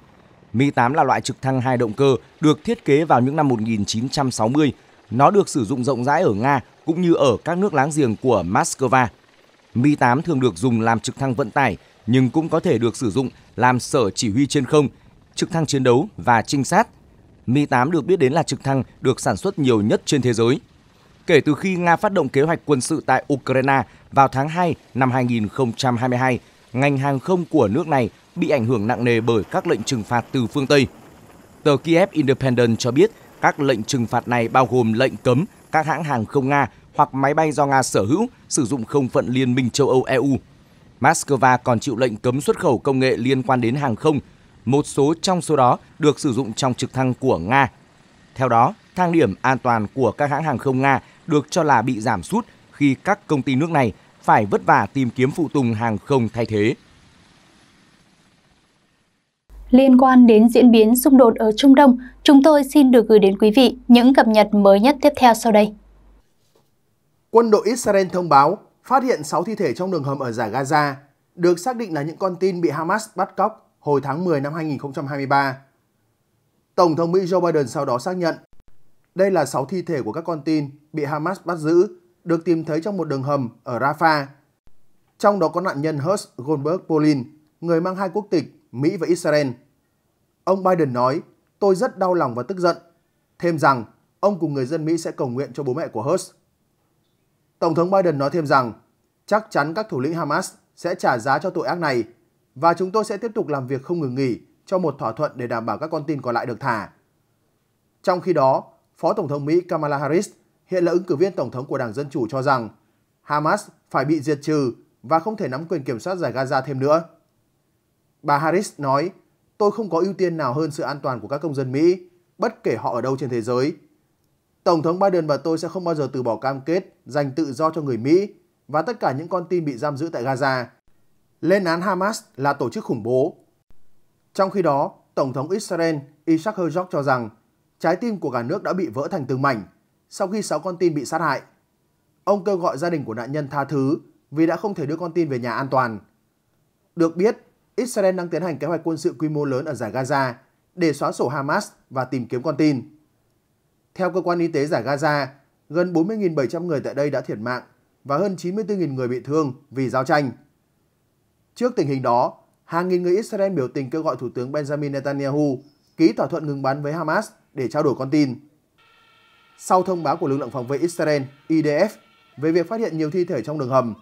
Mi-8 là loại trực thăng hai động cơ được thiết kế vào những năm 1960. Nó được sử dụng rộng rãi ở Nga cũng như ở các nước láng giềng của Moscow. Mi-8 thường được dùng làm trực thăng vận tải nhưng cũng có thể được sử dụng làm sở chỉ huy trên không, trực thăng chiến đấu và trinh sát. Mi-8 được biết đến là trực thăng được sản xuất nhiều nhất trên thế giới. Kể từ khi Nga phát động kế hoạch quân sự tại Ukraine vào tháng 2 năm 2022, ngành hàng không của nước này bị ảnh hưởng nặng nề bởi các lệnh trừng phạt từ phương Tây. Tờ Kiev Independent cho biết các lệnh trừng phạt này bao gồm lệnh cấm các hãng hàng không Nga hoặc máy bay do Nga sở hữu sử dụng không phận Liên minh châu Âu EU. Moscow còn chịu lệnh cấm xuất khẩu công nghệ liên quan đến hàng không, một số trong số đó được sử dụng trong trực thăng của Nga. Theo đó, thang điểm an toàn của các hãng hàng không Nga được cho là bị giảm sút khi các công ty nước này phải vất vả tìm kiếm phụ tùng hàng không thay thế. Liên quan đến diễn biến xung đột ở Trung Đông, chúng tôi xin được gửi đến quý vị những cập nhật mới nhất tiếp theo sau đây. Quân đội Israel thông báo phát hiện 6 thi thể trong đường hầm ở giải Gaza, được xác định là những con tin bị Hamas bắt cóc hồi tháng 10 năm 2023. Tổng thống Mỹ Joe Biden sau đó xác nhận đây là 6 thi thể của các con tin bị Hamas bắt giữ được tìm thấy trong một đường hầm ở Rafah. Trong đó có nạn nhân Hersh Goldberg Polin, người mang hai quốc tịch Mỹ và Israel. Ông Biden nói, tôi rất đau lòng và tức giận, thêm rằng ông cùng người dân Mỹ sẽ cầu nguyện cho bố mẹ của Hurst. Tổng thống Biden nói thêm rằng, chắc chắn các thủ lĩnh Hamas sẽ trả giá cho tội ác này và chúng tôi sẽ tiếp tục làm việc không ngừng nghỉ cho một thỏa thuận để đảm bảo các con tin còn lại được thả. Trong khi đó, Phó Tổng thống Mỹ Kamala Harris, hiện là ứng cử viên Tổng thống của Đảng Dân Chủ cho rằng Hamas phải bị diệt trừ và không thể nắm quyền kiểm soát giải Gaza thêm nữa. Bà Harris nói, tôi không có ưu tiên nào hơn sự an toàn của các công dân Mỹ, bất kể họ ở đâu trên thế giới. Tổng thống Biden và tôi sẽ không bao giờ từ bỏ cam kết dành tự do cho người Mỹ và tất cả những con tin bị giam giữ tại Gaza. Lên án Hamas là tổ chức khủng bố. Trong khi đó, Tổng thống Israel Isaac Herzog cho rằng trái tim của cả nước đã bị vỡ thành từng mảnh sau khi 6 con tin bị sát hại. Ông kêu gọi gia đình của nạn nhân tha thứ vì đã không thể đưa con tin về nhà an toàn. Được biết, Israel đang tiến hành kế hoạch quân sự quy mô lớn ở giải Gaza để xóa sổ Hamas và tìm kiếm con tin. Theo cơ quan y tế giải Gaza, gần 40.700 người tại đây đã thiệt mạng và hơn 94.000 người bị thương vì giao tranh. Trước tình hình đó, hàng nghìn người Israel biểu tình kêu gọi Thủ tướng Benjamin Netanyahu ký thỏa thuận ngừng bắn với Hamas để trao đổi con tin. Sau thông báo của lực lượng phòng vệ Israel IDF về việc phát hiện nhiều thi thể trong đường hầm,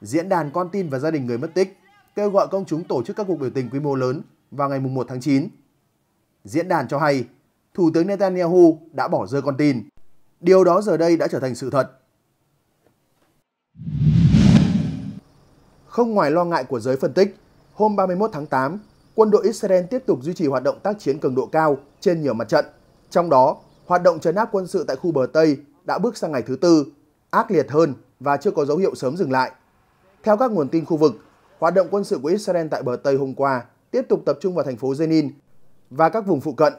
Diễn đàn Con tin và gia đình người mất tích kêu gọi công chúng tổ chức các cuộc biểu tình quy mô lớn vào ngày 1 tháng 9. Diễn đàn cho hay, Thủ tướng Netanyahu đã bỏ rơi con tin. Điều đó giờ đây đã trở thành sự thật. Không ngoài lo ngại của giới phân tích, hôm 31 tháng 8, quân đội Israel tiếp tục duy trì hoạt động tác chiến cường độ cao trên nhiều mặt trận. Trong đó, hoạt động trấn áp quân sự tại khu bờ Tây đã bước sang ngày thứ tư, ác liệt hơn và chưa có dấu hiệu sớm dừng lại. Theo các nguồn tin khu vực, hoạt động quân sự của Israel tại bờ Tây hôm qua tiếp tục tập trung vào thành phố Jenin và các vùng phụ cận.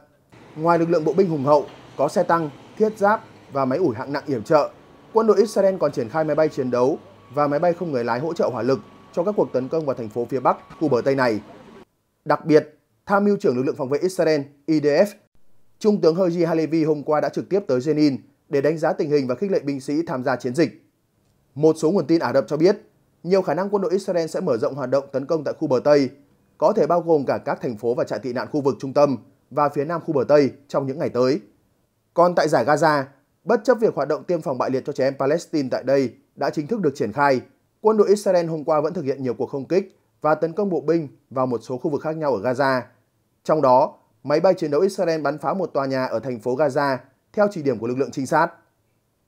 Ngoài lực lượng bộ binh hùng hậu, có xe tăng, thiết giáp và máy ủi hạng nặng yểm trợ, quân đội Israel còn triển khai máy bay chiến đấu và máy bay không người lái hỗ trợ hỏa lực cho các cuộc tấn công vào thành phố phía Bắc, của bờ Tây này. Đặc biệt, Tham mưu trưởng lực lượng phòng vệ Israel IDF, Trung tướng Herzi Halevi hôm qua đã trực tiếp tới Jenin để đánh giá tình hình và khích lệ binh sĩ tham gia chiến dịch. Một số nguồn tin Ả Rập cho biết nhiều khả năng quân đội Israel sẽ mở rộng hoạt động tấn công tại khu bờ Tây, có thể bao gồm cả các thành phố và trại tị nạn khu vực trung tâm và phía nam khu bờ Tây trong những ngày tới. Còn tại giải Gaza, bất chấp việc hoạt động tiêm phòng bại liệt cho trẻ em Palestine tại đây đã chính thức được triển khai, quân đội Israel hôm qua vẫn thực hiện nhiều cuộc không kích và tấn công bộ binh vào một số khu vực khác nhau ở Gaza. Trong đó, máy bay chiến đấu Israel bắn phá một tòa nhà ở thành phố Gaza theo chỉ điểm của lực lượng trinh sát.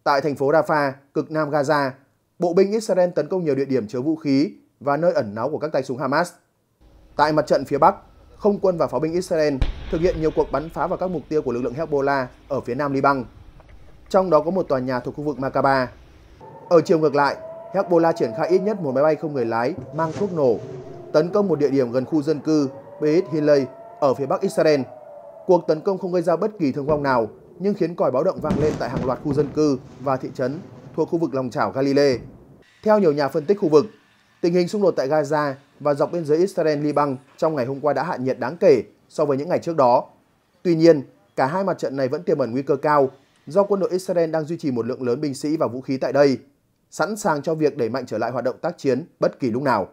Tại thành phố Rafah, cực nam Gaza, bộ binh Israel tấn công nhiều địa điểm chứa vũ khí và nơi ẩn náu của các tay súng Hamas. Tại mặt trận phía Bắc, không quân và pháo binh Israel thực hiện nhiều cuộc bắn phá vào các mục tiêu của lực lượng Hezbollah ở phía nam Liban. Trong đó có một tòa nhà thuộc khu vực Makaba. Ở chiều ngược lại, Hezbollah triển khai ít nhất một máy bay không người lái mang thuốc nổ tấn công một địa điểm gần khu dân cư Beit Hillel ở phía bắc Israel. Cuộc tấn công không gây ra bất kỳ thương vong nào nhưng khiến còi báo động vang lên tại hàng loạt khu dân cư và thị trấn thuộc khu vực lòng chảo Galilee. Theo nhiều nhà phân tích khu vực, tình hình xung đột tại Gaza và dọc biên giới Israel-Liban trong ngày hôm qua đã hạ nhiệt đáng kể so với những ngày trước đó. Tuy nhiên, cả hai mặt trận này vẫn tiềm ẩn nguy cơ cao do quân đội Israel đang duy trì một lượng lớn binh sĩ và vũ khí tại đây, sẵn sàng cho việc đẩy mạnh trở lại hoạt động tác chiến bất kỳ lúc nào.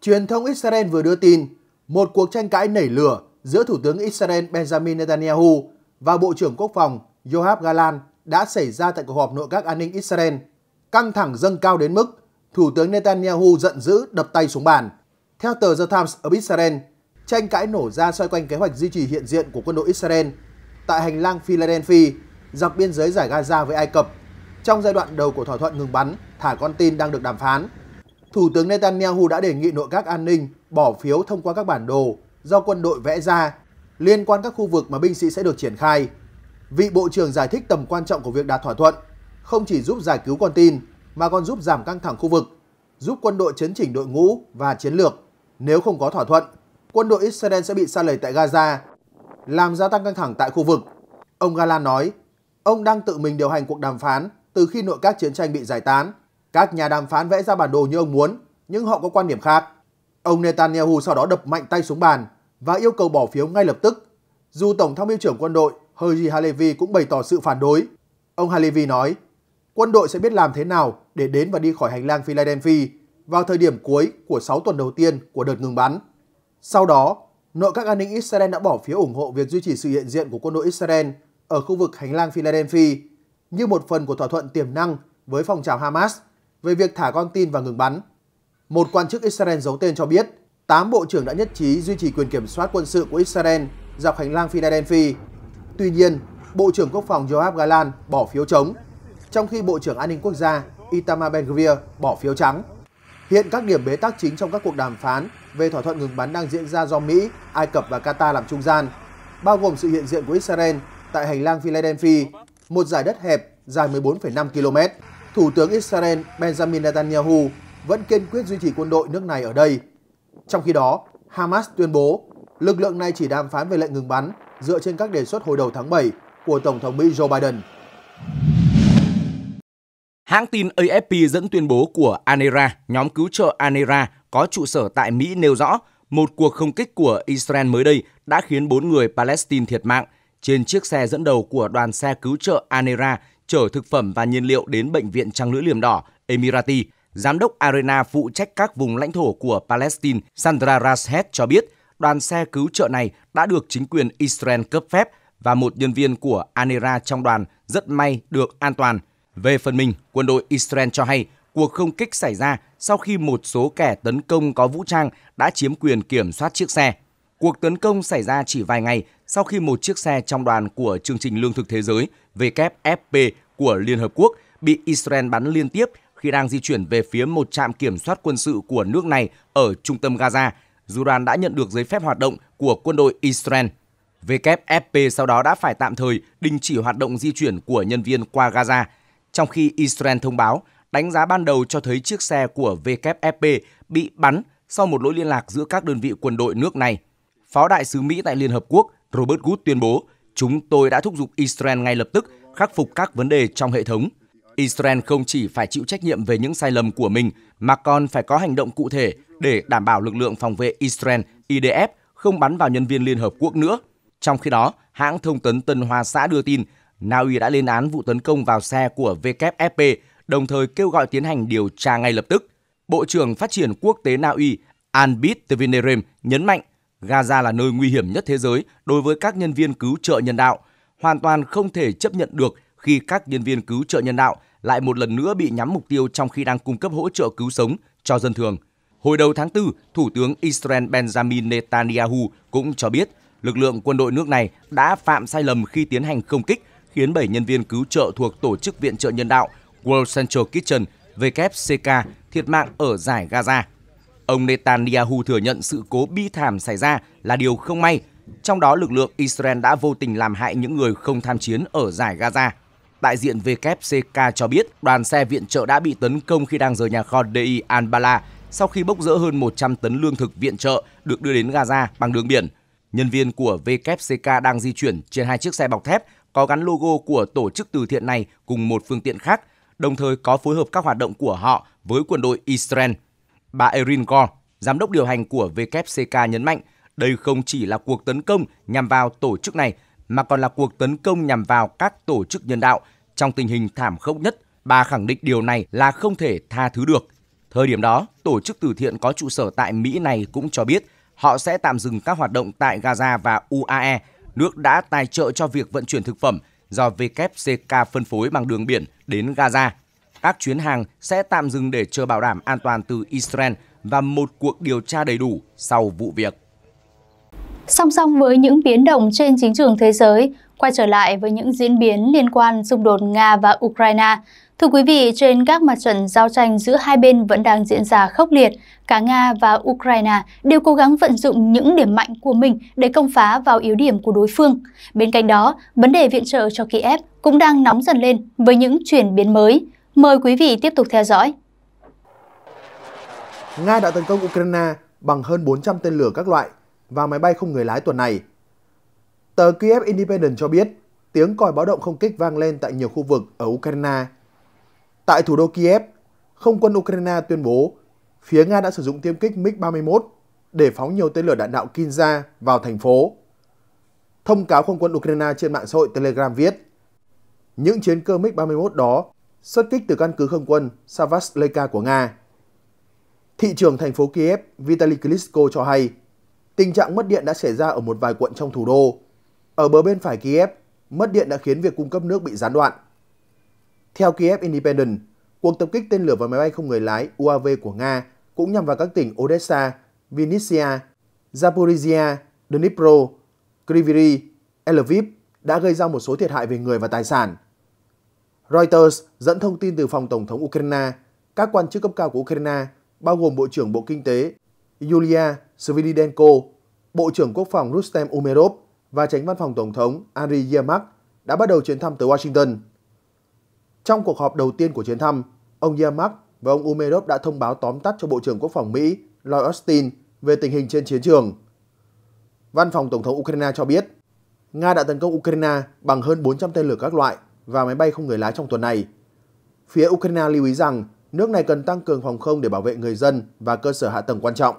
Truyền thông Israel vừa đưa tin một cuộc tranh cãi nảy lửa giữa Thủ tướng Israel Benjamin Netanyahu và Bộ trưởng Quốc phòng Yoav Galan đã xảy ra tại cuộc họp nội các an ninh Israel. Căng thẳng dâng cao đến mức Thủ tướng Netanyahu giận dữ đập tay xuống bàn. Theo tờ The Times of Israel, tranh cãi nổ ra xoay quanh kế hoạch duy trì hiện diện của quân đội Israel tại hành lang Philadelphia dọc biên giới giải Gaza với Ai Cập trong giai đoạn đầu của thỏa thuận ngừng bắn thả con tin đang được đàm phán. Thủ tướng Netanyahu đã đề nghị nội các an ninh bỏ phiếu thông qua các bản đồ do quân đội vẽ ra liên quan các khu vực mà binh sĩ sẽ được triển khai vị Bộ trưởng giải thích tầm quan trọng của việc đạt thỏa thuận, không chỉ giúp giải cứu con tin mà còn giúp giảm căng thẳng khu vực, giúp quân đội chấn chỉnh đội ngũ và chiến lược. Nếu không có thỏa thuận, quân đội Israel sẽ bị xa lầy tại Gaza, làm gia tăng căng thẳng tại khu vực. Ông Galan nói, ông đang tự mình điều hành cuộc đàm phán từ khi nội các chiến tranh bị giải tán. Các nhà đàm phán vẽ ra bản đồ như ông muốn, nhưng họ có quan điểm khác. Ông Netanyahu sau đó đập mạnh tay xuống bàn và yêu cầu bỏ phiếu ngay lập tức. Dù Tổng tham mưu trưởng quân đội Haji Halevi cũng bày tỏ sự phản đối. Ông Halevi nói, quân đội sẽ biết làm thế nào để đến và đi khỏi hành lang Philadelphia vào thời điểm cuối của 6 tuần đầu tiên của đợt ngừng bắn. Sau đó, nội các an ninh Israel đã bỏ phiếu ủng hộ việc duy trì sự hiện diện của quân đội Israel ở khu vực hành lang Philadelphia như một phần của thỏa thuận tiềm năng với phong trào Hamas về việc thả con tin và ngừng bắn. Một quan chức Israel giấu tên cho biết, 8 bộ trưởng đã nhất trí duy trì quyền kiểm soát quân sự của Israel dọc hành lang Philadelphia Tuy nhiên, Bộ trưởng Quốc phòng Joab Galan bỏ phiếu chống, trong khi Bộ trưởng An ninh Quốc gia Itamar Ben-Gvir bỏ phiếu trắng. Hiện các điểm bế tắc chính trong các cuộc đàm phán về thỏa thuận ngừng bắn đang diễn ra do Mỹ, Ai Cập và Qatar làm trung gian, bao gồm sự hiện diện của Israel tại hành lang Philadelphia, một giải đất hẹp dài 14,5 km. Thủ tướng Israel Benjamin Netanyahu vẫn kiên quyết duy trì quân đội nước này ở đây. Trong khi đó, Hamas tuyên bố lực lượng này chỉ đàm phán về lệnh ngừng bắn dựa trên các đề xuất hồi đầu tháng 7 của Tổng thống Mỹ Joe Biden. Hãng tin AFP dẫn tuyên bố của ANERA, nhóm cứu trợ ANERA có trụ sở tại Mỹ nêu rõ một cuộc không kích của Israel mới đây đã khiến 4 người Palestine thiệt mạng trên chiếc xe dẫn đầu của đoàn xe cứu trợ ANERA chở thực phẩm và nhiên liệu đến Bệnh viện Trăng Lưỡi Liềm Đỏ, Emirati. Giám đốc Arena phụ trách các vùng lãnh thổ của Palestine Sandra Rashed cho biết – đoàn xe cứu trợ này đã được chính quyền Israel cấp phép và một nhân viên của ANERA trong đoàn rất may được an toàn. Về phần mình, quân đội Israel cho hay cuộc không kích xảy ra sau khi một số kẻ tấn công có vũ trang đã chiếm quyền kiểm soát chiếc xe. Cuộc tấn công xảy ra chỉ vài ngày sau khi một chiếc xe trong đoàn của chương trình lương thực thế giới WFP của Liên Hợp Quốc bị Israel bắn liên tiếp khi đang di chuyển về phía một trạm kiểm soát quân sự của nước này ở trung tâm Gaza Duran đã nhận được giấy phép hoạt động của quân đội Israel. WFP sau đó đã phải tạm thời đình chỉ hoạt động di chuyển của nhân viên qua Gaza, trong khi Israel thông báo đánh giá ban đầu cho thấy chiếc xe của WFP bị bắn sau một lỗi liên lạc giữa các đơn vị quân đội nước này. Phó đại sứ Mỹ tại Liên Hợp Quốc Robert Good tuyên bố, chúng tôi đã thúc giục Israel ngay lập tức khắc phục các vấn đề trong hệ thống. Israel không chỉ phải chịu trách nhiệm về những sai lầm của mình mà còn phải có hành động cụ thể để đảm bảo lực lượng phòng vệ Israel IDF không bắn vào nhân viên Liên Hợp Quốc nữa. Trong khi đó, hãng thông tấn Tân Hoa Xã đưa tin, Na Uy đã lên án vụ tấn công vào xe của WFP, đồng thời kêu gọi tiến hành điều tra ngay lập tức. Bộ trưởng Phát triển Quốc tế Na Uy Albit Tvenerem nhấn mạnh Gaza là nơi nguy hiểm nhất thế giới đối với các nhân viên cứu trợ nhân đạo, hoàn toàn không thể chấp nhận được khi các nhân viên cứu trợ nhân đạo lại một lần nữa bị nhắm mục tiêu trong khi đang cung cấp hỗ trợ cứu sống cho dân thường. Hồi đầu tháng 4, Thủ tướng Israel Benjamin Netanyahu cũng cho biết lực lượng quân đội nước này đã phạm sai lầm khi tiến hành không kích, khiến 7 nhân viên cứu trợ thuộc Tổ chức Viện trợ Nhân đạo World Central Kitchen WCK thiệt mạng ở giải Gaza. Ông Netanyahu thừa nhận sự cố bi thảm xảy ra là điều không may, trong đó lực lượng Israel đã vô tình làm hại những người không tham chiến ở giải Gaza. Đại diện WCK cho biết đoàn xe viện trợ đã bị tấn công khi đang rời nhà kho Di Anbala sau khi bốc rỡ hơn 100 tấn lương thực viện trợ được đưa đến Gaza bằng đường biển. Nhân viên của WCK đang di chuyển trên hai chiếc xe bọc thép có gắn logo của tổ chức từ thiện này cùng một phương tiện khác, đồng thời có phối hợp các hoạt động của họ với quân đội Israel. Bà Erin Gore, giám đốc điều hành của WCK nhấn mạnh, đây không chỉ là cuộc tấn công nhằm vào tổ chức này mà còn là cuộc tấn công nhằm vào các tổ chức nhân đạo trong tình hình thảm khốc nhất. Bà khẳng định điều này là không thể tha thứ được. Thời điểm đó, tổ chức từ thiện có trụ sở tại Mỹ này cũng cho biết họ sẽ tạm dừng các hoạt động tại Gaza và UAE, nước đã tài trợ cho việc vận chuyển thực phẩm do WCK phân phối bằng đường biển đến Gaza. Các chuyến hàng sẽ tạm dừng để chờ bảo đảm an toàn từ Israel và một cuộc điều tra đầy đủ sau vụ việc. Song song với những biến động trên chính trường thế giới, Quay trở lại với những diễn biến liên quan xung đột Nga và Ukraine, thưa quý vị, trên các mặt trận giao tranh giữa hai bên vẫn đang diễn ra khốc liệt. Cả Nga và Ukraine đều cố gắng vận dụng những điểm mạnh của mình để công phá vào yếu điểm của đối phương. Bên cạnh đó, vấn đề viện trợ cho Kiev cũng đang nóng dần lên với những chuyển biến mới. Mời quý vị tiếp tục theo dõi. Nga đã tấn công Ukraine bằng hơn 400 tên lửa các loại và máy bay không người lái tuần này – Tờ Kiev Independent cho biết, tiếng còi báo động không kích vang lên tại nhiều khu vực ở Ukraine. Tại thủ đô Kiev, không quân Ukraine tuyên bố phía Nga đã sử dụng tiêm kích MiG-31 để phóng nhiều tên lửa đạn đạo Kinza vào thành phố. Thông cáo không quân Ukraine trên mạng xã hội Telegram viết, những chiến cơ MiG-31 đó xuất kích từ căn cứ không quân Savastleka của Nga. Thị trưởng thành phố Kiev Vitaly Klitschko cho hay, tình trạng mất điện đã xảy ra ở một vài quận trong thủ đô, ở bờ bên phải Kiev, mất điện đã khiến việc cung cấp nước bị gián đoạn. Theo Kiev Independent, cuộc tập kích tên lửa và máy bay không người lái UAV của Nga cũng nhằm vào các tỉnh Odessa, Vinnytsia, Zaporizhia, Dnipro, Kryvyi, Lviv đã gây ra một số thiệt hại về người và tài sản. Reuters dẫn thông tin từ phòng Tổng thống Ukraine, các quan chức cấp cao của Ukraine, bao gồm Bộ trưởng Bộ Kinh tế Yulia Svidenko, Bộ trưởng Quốc phòng Rustem Umerov và tránh văn phòng Tổng thống Henry Yermak đã bắt đầu chuyến thăm tới Washington. Trong cuộc họp đầu tiên của chuyến thăm, ông Yermak và ông Umerov đã thông báo tóm tắt cho Bộ trưởng Quốc phòng Mỹ Lloyd Austin về tình hình trên chiến trường. Văn phòng Tổng thống Ukraine cho biết, Nga đã tấn công Ukraine bằng hơn 400 tên lửa các loại và máy bay không người lái trong tuần này. Phía Ukraine lưu ý rằng nước này cần tăng cường phòng không để bảo vệ người dân và cơ sở hạ tầng quan trọng.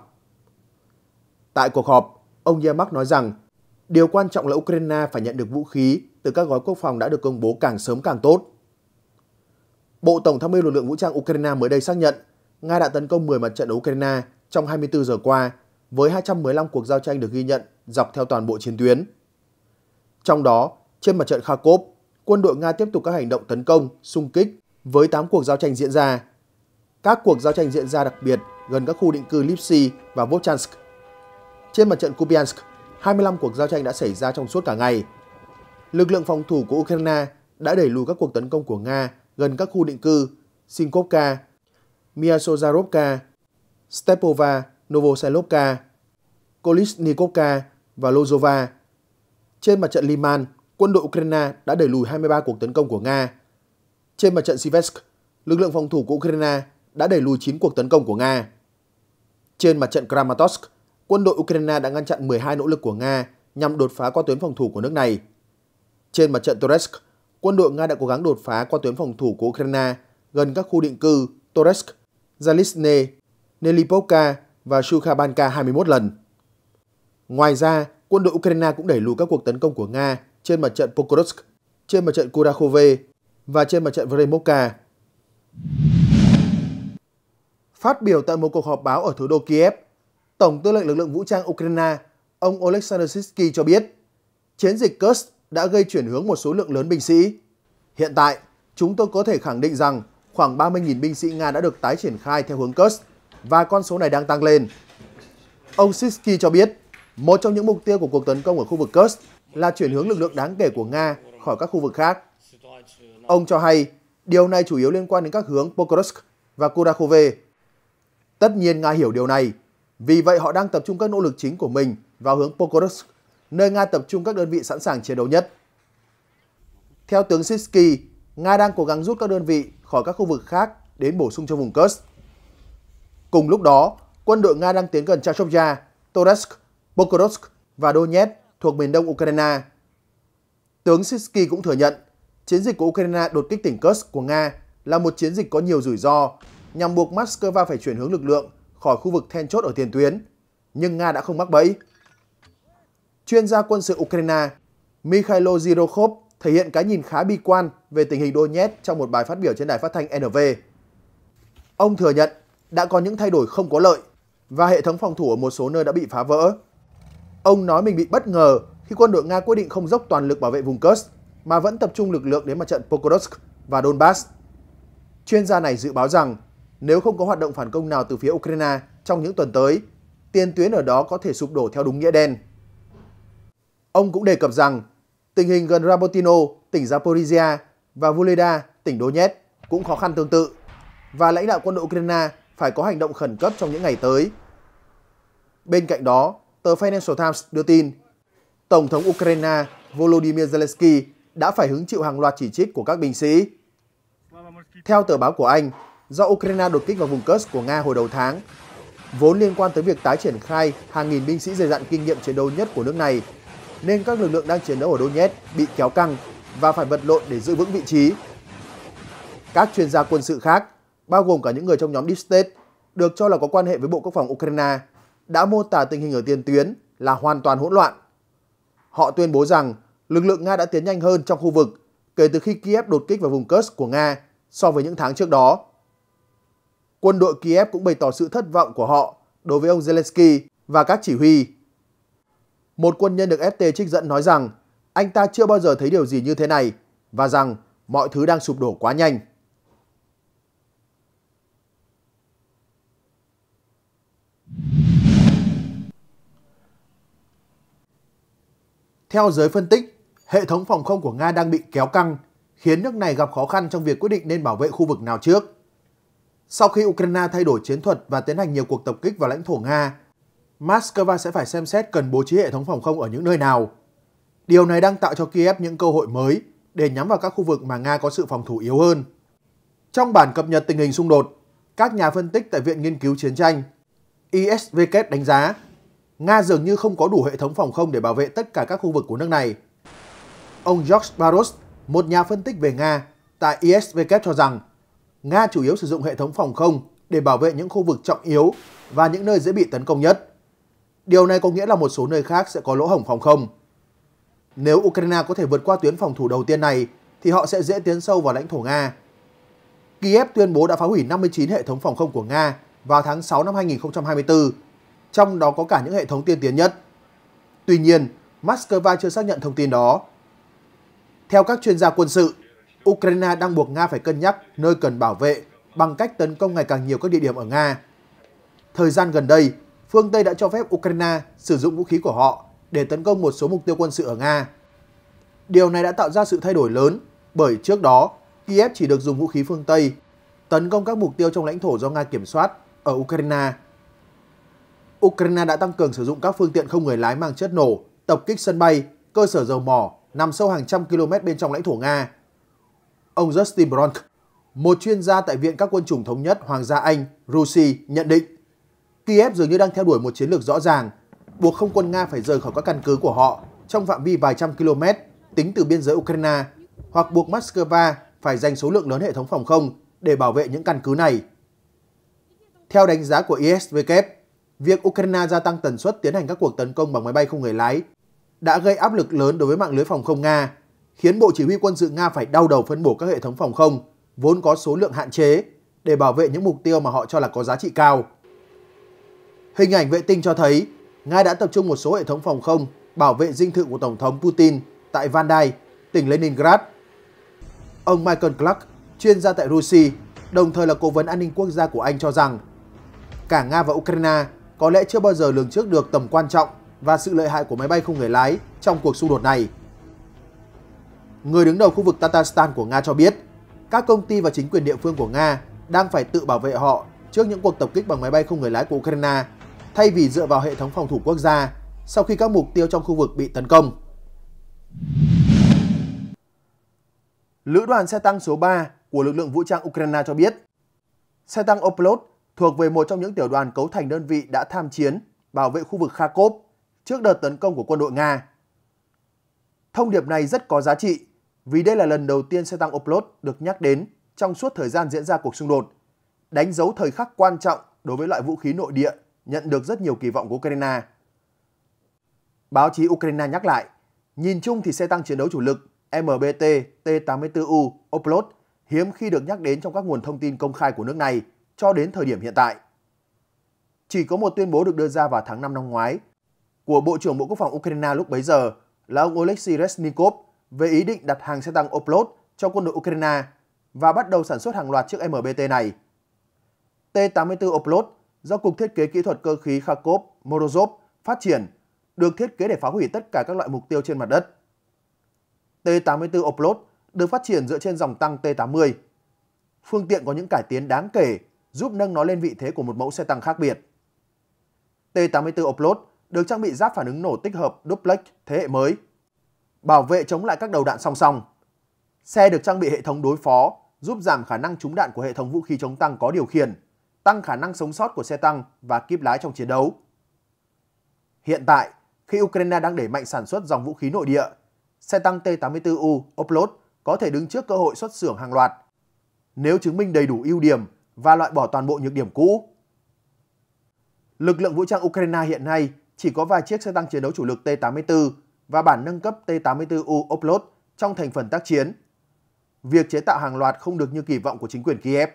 Tại cuộc họp, ông Yermak nói rằng Điều quan trọng là Ukraine phải nhận được vũ khí từ các gói quốc phòng đã được công bố càng sớm càng tốt. Bộ Tổng tham mưu lực lượng vũ trang Ukraine mới đây xác nhận Nga đã tấn công 10 mặt trận Ukraine trong 24 giờ qua với 215 cuộc giao tranh được ghi nhận dọc theo toàn bộ chiến tuyến. Trong đó, trên mặt trận Kharkov, quân đội Nga tiếp tục các hành động tấn công, xung kích với 8 cuộc giao tranh diễn ra. Các cuộc giao tranh diễn ra đặc biệt gần các khu định cư Lipsy và Volchansk. Trên mặt trận Kupiansk, 25 cuộc giao tranh đã xảy ra trong suốt cả ngày. Lực lượng phòng thủ của Ukraine đã đẩy lùi các cuộc tấn công của Nga gần các khu định cư Sinkovka, Miasozarovka, Stepova, Novoselovka, Kolishnikovka và Lozova. Trên mặt trận Liman, quân đội Ukraine đã đẩy lùi 23 cuộc tấn công của Nga. Trên mặt trận Sivetsk, lực lượng phòng thủ của Ukraine đã đẩy lùi 9 cuộc tấn công của Nga. Trên mặt trận Kramatorsk, quân đội Ukraine đã ngăn chặn 12 nỗ lực của Nga nhằm đột phá qua tuyến phòng thủ của nước này. Trên mặt trận Toretsk, quân đội Nga đã cố gắng đột phá qua tuyến phòng thủ của Ukraine gần các khu định cư Toretsk, Zalisne, Nelipovka và Sukhabanka 21 lần. Ngoài ra, quân đội Ukraine cũng đẩy lùi các cuộc tấn công của Nga trên mặt trận Pokrovsk, trên mặt trận Kurakhove và trên mặt trận Vremovka. Phát biểu tại một cuộc họp báo ở thủ đô Kiev, Tổng tư lệnh lực lượng vũ trang Ukraine, ông Oleksandr Sitsky cho biết, chiến dịch Kursk đã gây chuyển hướng một số lượng lớn binh sĩ. Hiện tại, chúng tôi có thể khẳng định rằng khoảng 30.000 binh sĩ Nga đã được tái triển khai theo hướng Kursk và con số này đang tăng lên. Ông Sitsky cho biết, một trong những mục tiêu của cuộc tấn công ở khu vực Kursk là chuyển hướng lực lượng đáng kể của Nga khỏi các khu vực khác. Ông cho hay, điều này chủ yếu liên quan đến các hướng Pokrovsk và Kurakove. Tất nhiên Nga hiểu điều này vì vậy họ đang tập trung các nỗ lực chính của mình vào hướng Pokrovsk, nơi Nga tập trung các đơn vị sẵn sàng chiến đấu nhất. Theo tướng Sitsky, Nga đang cố gắng rút các đơn vị khỏi các khu vực khác đến bổ sung cho vùng Kursk. Cùng lúc đó, quân đội Nga đang tiến gần Chashovya, Toretsk, Pokrovsk và Donetsk thuộc miền đông Ukraine. Tướng Sitsky cũng thừa nhận, chiến dịch của Ukraine đột kích tỉnh Kursk của Nga là một chiến dịch có nhiều rủi ro, nhằm buộc Moscow phải chuyển hướng lực lượng khỏi khu vực then chốt ở tiền tuyến, nhưng Nga đã không mắc bẫy. Chuyên gia quân sự Ukraine Mikhailo Zirokov thể hiện cái nhìn khá bi quan về tình hình Donetsk trong một bài phát biểu trên đài phát thanh NV. Ông thừa nhận đã có những thay đổi không có lợi và hệ thống phòng thủ ở một số nơi đã bị phá vỡ. Ông nói mình bị bất ngờ khi quân đội Nga quyết định không dốc toàn lực bảo vệ vùng Kursk mà vẫn tập trung lực lượng đến mặt trận Pokrovsk và Donbass. Chuyên gia này dự báo rằng nếu không có hoạt động phản công nào từ phía Ukraine trong những tuần tới, tiền tuyến ở đó có thể sụp đổ theo đúng nghĩa đen. Ông cũng đề cập rằng tình hình gần Rabotino, tỉnh Zaporizhia và Vuleda, tỉnh Donetsk cũng khó khăn tương tự và lãnh đạo quân đội Ukraine phải có hành động khẩn cấp trong những ngày tới. Bên cạnh đó, tờ Financial Times đưa tin Tổng thống Ukraine Volodymyr Zelensky đã phải hứng chịu hàng loạt chỉ trích của các binh sĩ. Theo tờ báo của Anh, do Ukraine đột kích vào vùng Kursk của Nga hồi đầu tháng, vốn liên quan tới việc tái triển khai hàng nghìn binh sĩ dày dặn kinh nghiệm chiến đấu nhất của nước này, nên các lực lượng đang chiến đấu ở Donetsk bị kéo căng và phải vật lộn để giữ vững vị trí. Các chuyên gia quân sự khác, bao gồm cả những người trong nhóm Deep State, được cho là có quan hệ với Bộ Quốc phòng Ukraine, đã mô tả tình hình ở tiền tuyến là hoàn toàn hỗn loạn. Họ tuyên bố rằng lực lượng Nga đã tiến nhanh hơn trong khu vực kể từ khi Kiev đột kích vào vùng Kursk của Nga so với những tháng trước đó quân đội Kiev cũng bày tỏ sự thất vọng của họ đối với ông Zelensky và các chỉ huy. Một quân nhân được FT trích dẫn nói rằng anh ta chưa bao giờ thấy điều gì như thế này và rằng mọi thứ đang sụp đổ quá nhanh. Theo giới phân tích, hệ thống phòng không của Nga đang bị kéo căng, khiến nước này gặp khó khăn trong việc quyết định nên bảo vệ khu vực nào trước. Sau khi Ukraine thay đổi chiến thuật và tiến hành nhiều cuộc tập kích vào lãnh thổ Nga, Moscow sẽ phải xem xét cần bố trí hệ thống phòng không ở những nơi nào. Điều này đang tạo cho Kiev những cơ hội mới để nhắm vào các khu vực mà Nga có sự phòng thủ yếu hơn. Trong bản cập nhật tình hình xung đột, các nhà phân tích tại Viện Nghiên cứu Chiến tranh ISVK đánh giá Nga dường như không có đủ hệ thống phòng không để bảo vệ tất cả các khu vực của nước này. Ông George Barros, một nhà phân tích về Nga tại ISVK cho rằng Nga chủ yếu sử dụng hệ thống phòng không để bảo vệ những khu vực trọng yếu và những nơi dễ bị tấn công nhất. Điều này có nghĩa là một số nơi khác sẽ có lỗ hổng phòng không. Nếu Ukraine có thể vượt qua tuyến phòng thủ đầu tiên này, thì họ sẽ dễ tiến sâu vào lãnh thổ Nga. Kiev tuyên bố đã phá hủy 59 hệ thống phòng không của Nga vào tháng 6 năm 2024, trong đó có cả những hệ thống tiên tiến nhất. Tuy nhiên, Moscow chưa xác nhận thông tin đó. Theo các chuyên gia quân sự, Ukraine đang buộc Nga phải cân nhắc nơi cần bảo vệ bằng cách tấn công ngày càng nhiều các địa điểm ở Nga. Thời gian gần đây, phương Tây đã cho phép Ukraine sử dụng vũ khí của họ để tấn công một số mục tiêu quân sự ở Nga. Điều này đã tạo ra sự thay đổi lớn bởi trước đó Kiev chỉ được dùng vũ khí phương Tây tấn công các mục tiêu trong lãnh thổ do Nga kiểm soát ở Ukraine. Ukraine đã tăng cường sử dụng các phương tiện không người lái mang chất nổ, tập kích sân bay, cơ sở dầu mỏ nằm sâu hàng trăm km bên trong lãnh thổ Nga Ông Justin Bronk, một chuyên gia tại Viện các quân chủng thống nhất Hoàng gia Anh, Rusi, nhận định Kiev dường như đang theo đuổi một chiến lược rõ ràng, buộc không quân Nga phải rời khỏi các căn cứ của họ trong phạm vi vài trăm km tính từ biên giới Ukraine hoặc buộc Moscow phải dành số lượng lớn hệ thống phòng không để bảo vệ những căn cứ này. Theo đánh giá của ISVK, việc Ukraine gia tăng tần suất tiến hành các cuộc tấn công bằng máy bay không người lái đã gây áp lực lớn đối với mạng lưới phòng không Nga khiến Bộ Chỉ huy quân sự Nga phải đau đầu phân bổ các hệ thống phòng không, vốn có số lượng hạn chế, để bảo vệ những mục tiêu mà họ cho là có giá trị cao. Hình ảnh vệ tinh cho thấy, Nga đã tập trung một số hệ thống phòng không bảo vệ dinh thự của Tổng thống Putin tại Vandai, tỉnh Leningrad. Ông Michael Clark, chuyên gia tại Russia, đồng thời là cố vấn an ninh quốc gia của Anh cho rằng, cả Nga và Ukraine có lẽ chưa bao giờ lường trước được tầm quan trọng và sự lợi hại của máy bay không người lái trong cuộc xung đột này người đứng đầu khu vực Tatarstan của Nga cho biết, các công ty và chính quyền địa phương của Nga đang phải tự bảo vệ họ trước những cuộc tập kích bằng máy bay không người lái của Ukraine, thay vì dựa vào hệ thống phòng thủ quốc gia sau khi các mục tiêu trong khu vực bị tấn công. Lữ đoàn xe tăng số 3 của lực lượng vũ trang Ukraine cho biết, xe tăng Oplot thuộc về một trong những tiểu đoàn cấu thành đơn vị đã tham chiến bảo vệ khu vực Kharkov trước đợt tấn công của quân đội Nga. Thông điệp này rất có giá trị vì đây là lần đầu tiên xe tăng Oplot được nhắc đến trong suốt thời gian diễn ra cuộc xung đột, đánh dấu thời khắc quan trọng đối với loại vũ khí nội địa nhận được rất nhiều kỳ vọng của Ukraine. Báo chí Ukraine nhắc lại, nhìn chung thì xe tăng chiến đấu chủ lực MBT T-84U Oplot hiếm khi được nhắc đến trong các nguồn thông tin công khai của nước này cho đến thời điểm hiện tại. Chỉ có một tuyên bố được đưa ra vào tháng 5 năm ngoái của Bộ trưởng Bộ Quốc phòng Ukraine lúc bấy giờ là ông Oleksiy Resnikov về ý định đặt hàng xe tăng Oplot cho quân đội Ukraine và bắt đầu sản xuất hàng loạt chiếc MBT này. T-84 Oplot do Cục Thiết kế Kỹ thuật Cơ khí Kharkov Morozov phát triển, được thiết kế để phá hủy tất cả các loại mục tiêu trên mặt đất. T-84 Oplot được phát triển dựa trên dòng tăng T-80. Phương tiện có những cải tiến đáng kể giúp nâng nó lên vị thế của một mẫu xe tăng khác biệt. T-84 Oplot được trang bị giáp phản ứng nổ tích hợp duplex thế hệ mới – bảo vệ chống lại các đầu đạn song song. Xe được trang bị hệ thống đối phó, giúp giảm khả năng trúng đạn của hệ thống vũ khí chống tăng có điều khiển, tăng khả năng sống sót của xe tăng và kíp lái trong chiến đấu. Hiện tại, khi Ukraine đang đẩy mạnh sản xuất dòng vũ khí nội địa, xe tăng T-84U Oplot có thể đứng trước cơ hội xuất xưởng hàng loạt nếu chứng minh đầy đủ ưu điểm và loại bỏ toàn bộ nhược điểm cũ. Lực lượng vũ trang Ukraine hiện nay chỉ có vài chiếc xe tăng chiến đấu chủ lực T-84 và bản nâng cấp T-84U Oplot trong thành phần tác chiến. Việc chế tạo hàng loạt không được như kỳ vọng của chính quyền Kiev.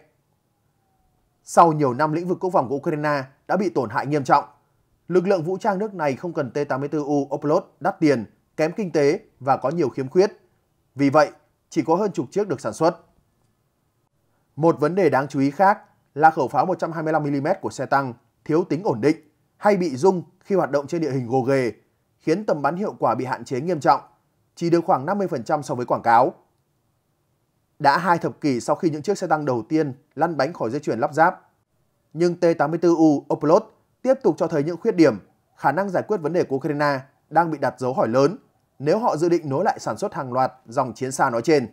Sau nhiều năm lĩnh vực quốc phòng của Ukraine đã bị tổn hại nghiêm trọng, lực lượng vũ trang nước này không cần T-84U Oplot đắt tiền, kém kinh tế và có nhiều khiếm khuyết. Vì vậy, chỉ có hơn chục chiếc được sản xuất. Một vấn đề đáng chú ý khác là khẩu pháo 125mm của xe tăng thiếu tính ổn định hay bị rung khi hoạt động trên địa hình gồ ghề khiến tầm bắn hiệu quả bị hạn chế nghiêm trọng, chỉ được khoảng 50% so với quảng cáo. Đã hai thập kỷ sau khi những chiếc xe tăng đầu tiên lăn bánh khỏi dây chuyền lắp ráp, nhưng T-84U Opelot tiếp tục cho thấy những khuyết điểm, khả năng giải quyết vấn đề của Ukraine đang bị đặt dấu hỏi lớn nếu họ dự định nối lại sản xuất hàng loạt dòng chiến xa nói trên.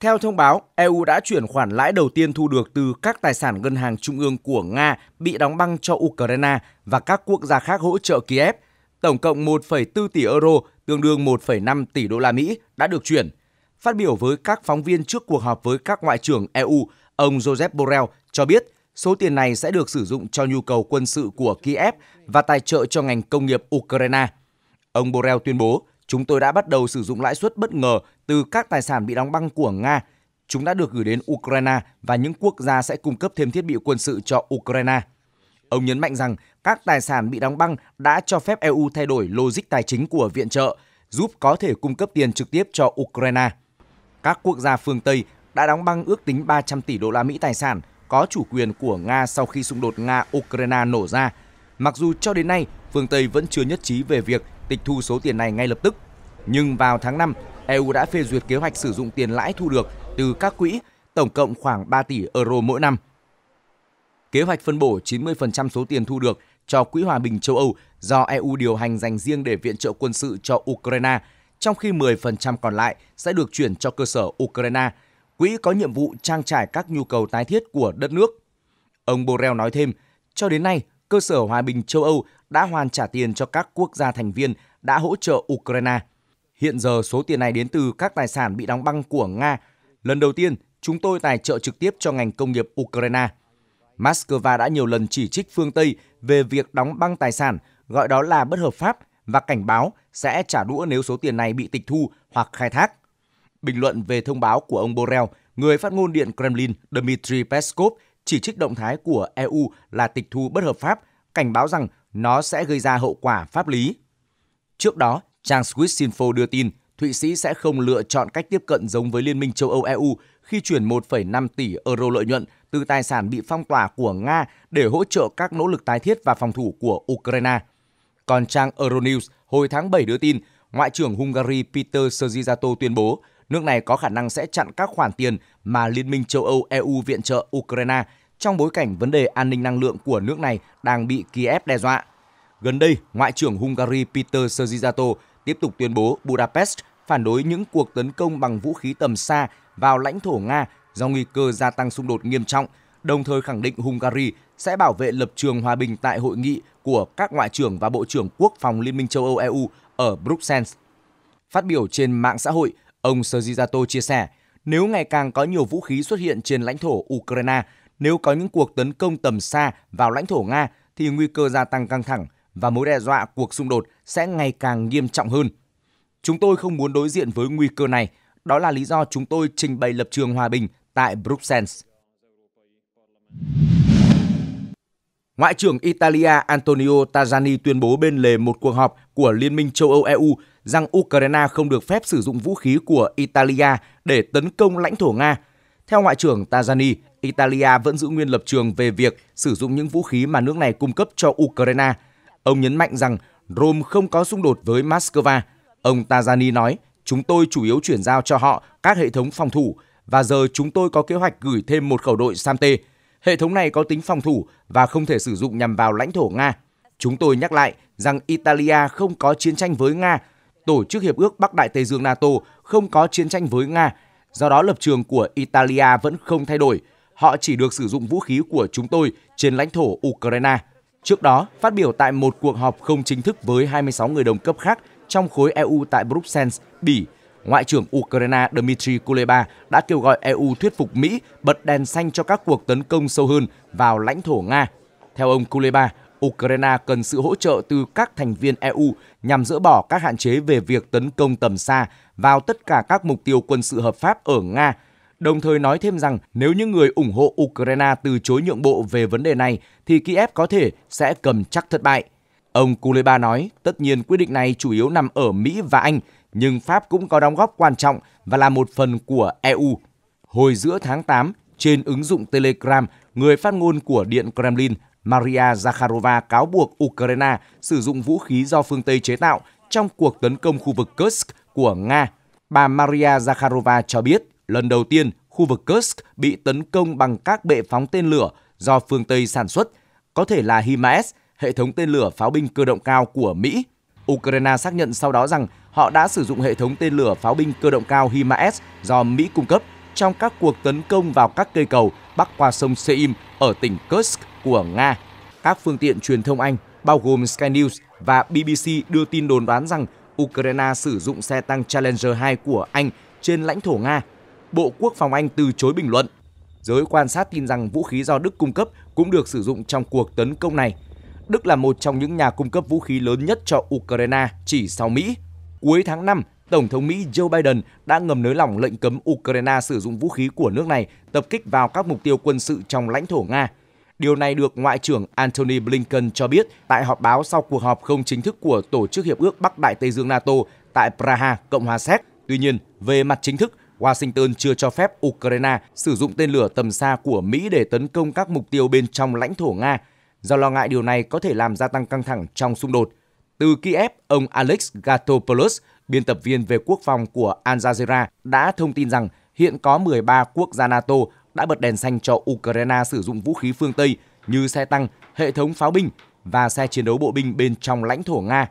Theo thông báo, EU đã chuyển khoản lãi đầu tiên thu được từ các tài sản ngân hàng trung ương của Nga bị đóng băng cho Ukraine và các quốc gia khác hỗ trợ Kiev. Tổng cộng 1,4 tỷ euro, tương đương 1,5 tỷ đô la Mỹ đã được chuyển. Phát biểu với các phóng viên trước cuộc họp với các ngoại trưởng EU, ông Joseph Borrell cho biết số tiền này sẽ được sử dụng cho nhu cầu quân sự của Kiev và tài trợ cho ngành công nghiệp Ukraine. Ông Borrell tuyên bố, chúng tôi đã bắt đầu sử dụng lãi suất bất ngờ từ các tài sản bị đóng băng của Nga, chúng đã được gửi đến Ukraine và những quốc gia sẽ cung cấp thêm thiết bị quân sự cho Ukraine. Ông nhấn mạnh rằng các tài sản bị đóng băng đã cho phép EU thay đổi logic tài chính của viện trợ, giúp có thể cung cấp tiền trực tiếp cho Ukraine. Các quốc gia phương Tây đã đóng băng ước tính 300 tỷ đô la Mỹ tài sản có chủ quyền của Nga sau khi xung đột Nga-Ukraine nổ ra. Mặc dù cho đến nay, phương Tây vẫn chưa nhất trí về việc tịch thu số tiền này ngay lập tức nhưng vào tháng 5, EU đã phê duyệt kế hoạch sử dụng tiền lãi thu được từ các quỹ tổng cộng khoảng 3 tỷ euro mỗi năm. Kế hoạch phân bổ 90% số tiền thu được cho Quỹ Hòa bình châu Âu do EU điều hành dành riêng để viện trợ quân sự cho Ukraine, trong khi 10% còn lại sẽ được chuyển cho cơ sở Ukraine. Quỹ có nhiệm vụ trang trải các nhu cầu tái thiết của đất nước. Ông Borrell nói thêm, cho đến nay, cơ sở Hòa bình châu Âu đã hoàn trả tiền cho các quốc gia thành viên đã hỗ trợ Ukraine. Hiện giờ số tiền này đến từ các tài sản bị đóng băng của Nga. Lần đầu tiên, chúng tôi tài trợ trực tiếp cho ngành công nghiệp Ukraine. Moscow đã nhiều lần chỉ trích phương Tây về việc đóng băng tài sản, gọi đó là bất hợp pháp và cảnh báo sẽ trả đũa nếu số tiền này bị tịch thu hoặc khai thác. Bình luận về thông báo của ông Borrell, người phát ngôn Điện Kremlin Dmitry Peskov chỉ trích động thái của EU là tịch thu bất hợp pháp, cảnh báo rằng nó sẽ gây ra hậu quả pháp lý. Trước đó, Trang Swiss Info đưa tin, Thụy Sĩ sẽ không lựa chọn cách tiếp cận giống với Liên minh châu Âu EU khi chuyển 1,5 tỷ euro lợi nhuận từ tài sản bị phong tỏa của Nga để hỗ trợ các nỗ lực tái thiết và phòng thủ của Ukraine. Còn trang Euronews hồi tháng 7 đưa tin, Ngoại trưởng Hungary Peter Szijjarto tuyên bố nước này có khả năng sẽ chặn các khoản tiền mà Liên minh châu Âu EU viện trợ Ukraine trong bối cảnh vấn đề an ninh năng lượng của nước này đang bị Kiev đe dọa. Gần đây, Ngoại trưởng Hungary Peter Szijjarto tiếp tục tuyên bố Budapest phản đối những cuộc tấn công bằng vũ khí tầm xa vào lãnh thổ Nga do nguy cơ gia tăng xung đột nghiêm trọng, đồng thời khẳng định Hungary sẽ bảo vệ lập trường hòa bình tại hội nghị của các ngoại trưởng và bộ trưởng quốc phòng Liên minh châu Âu EU ở Bruxelles. Phát biểu trên mạng xã hội, ông Sergiato chia sẻ, nếu ngày càng có nhiều vũ khí xuất hiện trên lãnh thổ Ukraine, nếu có những cuộc tấn công tầm xa vào lãnh thổ Nga thì nguy cơ gia tăng căng thẳng – và mối đe dọa cuộc xung đột sẽ ngày càng nghiêm trọng hơn. Chúng tôi không muốn đối diện với nguy cơ này, đó là lý do chúng tôi trình bày lập trường hòa bình tại Bruxelles. Ngoại trưởng Italia Antonio Tajani tuyên bố bên lề một cuộc họp của Liên minh châu Âu EU rằng Ukraine không được phép sử dụng vũ khí của Italia để tấn công lãnh thổ Nga. Theo Ngoại trưởng Tajani, Italia vẫn giữ nguyên lập trường về việc sử dụng những vũ khí mà nước này cung cấp cho Ukraine – Ông nhấn mạnh rằng Rome không có xung đột với Moscow. Ông Tajani nói, chúng tôi chủ yếu chuyển giao cho họ các hệ thống phòng thủ và giờ chúng tôi có kế hoạch gửi thêm một khẩu đội SAMTE. Hệ thống này có tính phòng thủ và không thể sử dụng nhằm vào lãnh thổ Nga. Chúng tôi nhắc lại rằng Italia không có chiến tranh với Nga, Tổ chức Hiệp ước Bắc Đại Tây Dương NATO không có chiến tranh với Nga, do đó lập trường của Italia vẫn không thay đổi. Họ chỉ được sử dụng vũ khí của chúng tôi trên lãnh thổ Ukraine. Trước đó, phát biểu tại một cuộc họp không chính thức với 26 người đồng cấp khác trong khối EU tại Bruxelles, Bỉ, Ngoại trưởng Ukraine Dmitry Kuleba đã kêu gọi EU thuyết phục Mỹ bật đèn xanh cho các cuộc tấn công sâu hơn vào lãnh thổ Nga. Theo ông Kuleba, Ukraine cần sự hỗ trợ từ các thành viên EU nhằm dỡ bỏ các hạn chế về việc tấn công tầm xa vào tất cả các mục tiêu quân sự hợp pháp ở Nga – đồng thời nói thêm rằng nếu những người ủng hộ Ukraine từ chối nhượng bộ về vấn đề này thì Kiev có thể sẽ cầm chắc thất bại. Ông Kuleba nói, tất nhiên quyết định này chủ yếu nằm ở Mỹ và Anh, nhưng Pháp cũng có đóng góp quan trọng và là một phần của EU. Hồi giữa tháng 8, trên ứng dụng Telegram, người phát ngôn của Điện Kremlin Maria Zakharova cáo buộc Ukraine sử dụng vũ khí do phương Tây chế tạo trong cuộc tấn công khu vực Kursk của Nga. Bà Maria Zakharova cho biết lần đầu tiên khu vực Kursk bị tấn công bằng các bệ phóng tên lửa do phương Tây sản xuất, có thể là HIMARS, hệ thống tên lửa pháo binh cơ động cao của Mỹ. Ukraine xác nhận sau đó rằng họ đã sử dụng hệ thống tên lửa pháo binh cơ động cao HIMARS do Mỹ cung cấp trong các cuộc tấn công vào các cây cầu bắc qua sông Seim ở tỉnh Kursk của Nga. Các phương tiện truyền thông Anh, bao gồm Sky News và BBC đưa tin đồn đoán rằng Ukraine sử dụng xe tăng Challenger 2 của Anh trên lãnh thổ Nga Bộ Quốc phòng Anh từ chối bình luận. Giới quan sát tin rằng vũ khí do Đức cung cấp cũng được sử dụng trong cuộc tấn công này. Đức là một trong những nhà cung cấp vũ khí lớn nhất cho Ukraine chỉ sau Mỹ. Cuối tháng 5, Tổng thống Mỹ Joe Biden đã ngầm nới lỏng lệnh cấm Ukraine sử dụng vũ khí của nước này tập kích vào các mục tiêu quân sự trong lãnh thổ Nga. Điều này được Ngoại trưởng Antony Blinken cho biết tại họp báo sau cuộc họp không chính thức của Tổ chức Hiệp ước Bắc Đại Tây Dương NATO tại Praha, Cộng hòa Séc. Tuy nhiên, về mặt chính thức, Washington chưa cho phép Ukraine sử dụng tên lửa tầm xa của Mỹ để tấn công các mục tiêu bên trong lãnh thổ Nga, do lo ngại điều này có thể làm gia tăng căng thẳng trong xung đột. Từ Kiev, ông Alex Gatopoulos, biên tập viên về quốc phòng của Al Jazeera, đã thông tin rằng hiện có 13 quốc gia NATO đã bật đèn xanh cho Ukraine sử dụng vũ khí phương Tây như xe tăng, hệ thống pháo binh và xe chiến đấu bộ binh bên trong lãnh thổ Nga.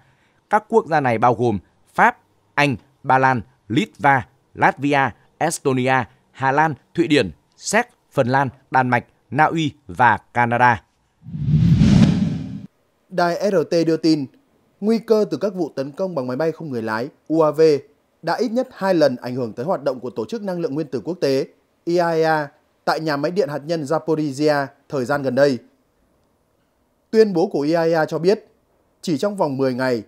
Các quốc gia này bao gồm Pháp, Anh, Ba Lan, Litva, Latvia, Estonia, Hà Lan, Thụy Điển, Séc, Phần Lan, Đan Mạch, Na Uy và Canada. Đài RT đưa tin, nguy cơ từ các vụ tấn công bằng máy bay không người lái UAV đã ít nhất hai lần ảnh hưởng tới hoạt động của Tổ chức Năng lượng Nguyên tử Quốc tế IAEA e tại nhà máy điện hạt nhân Zaporizhia thời gian gần đây. Tuyên bố của IAEA e cho biết, chỉ trong vòng 10 ngày,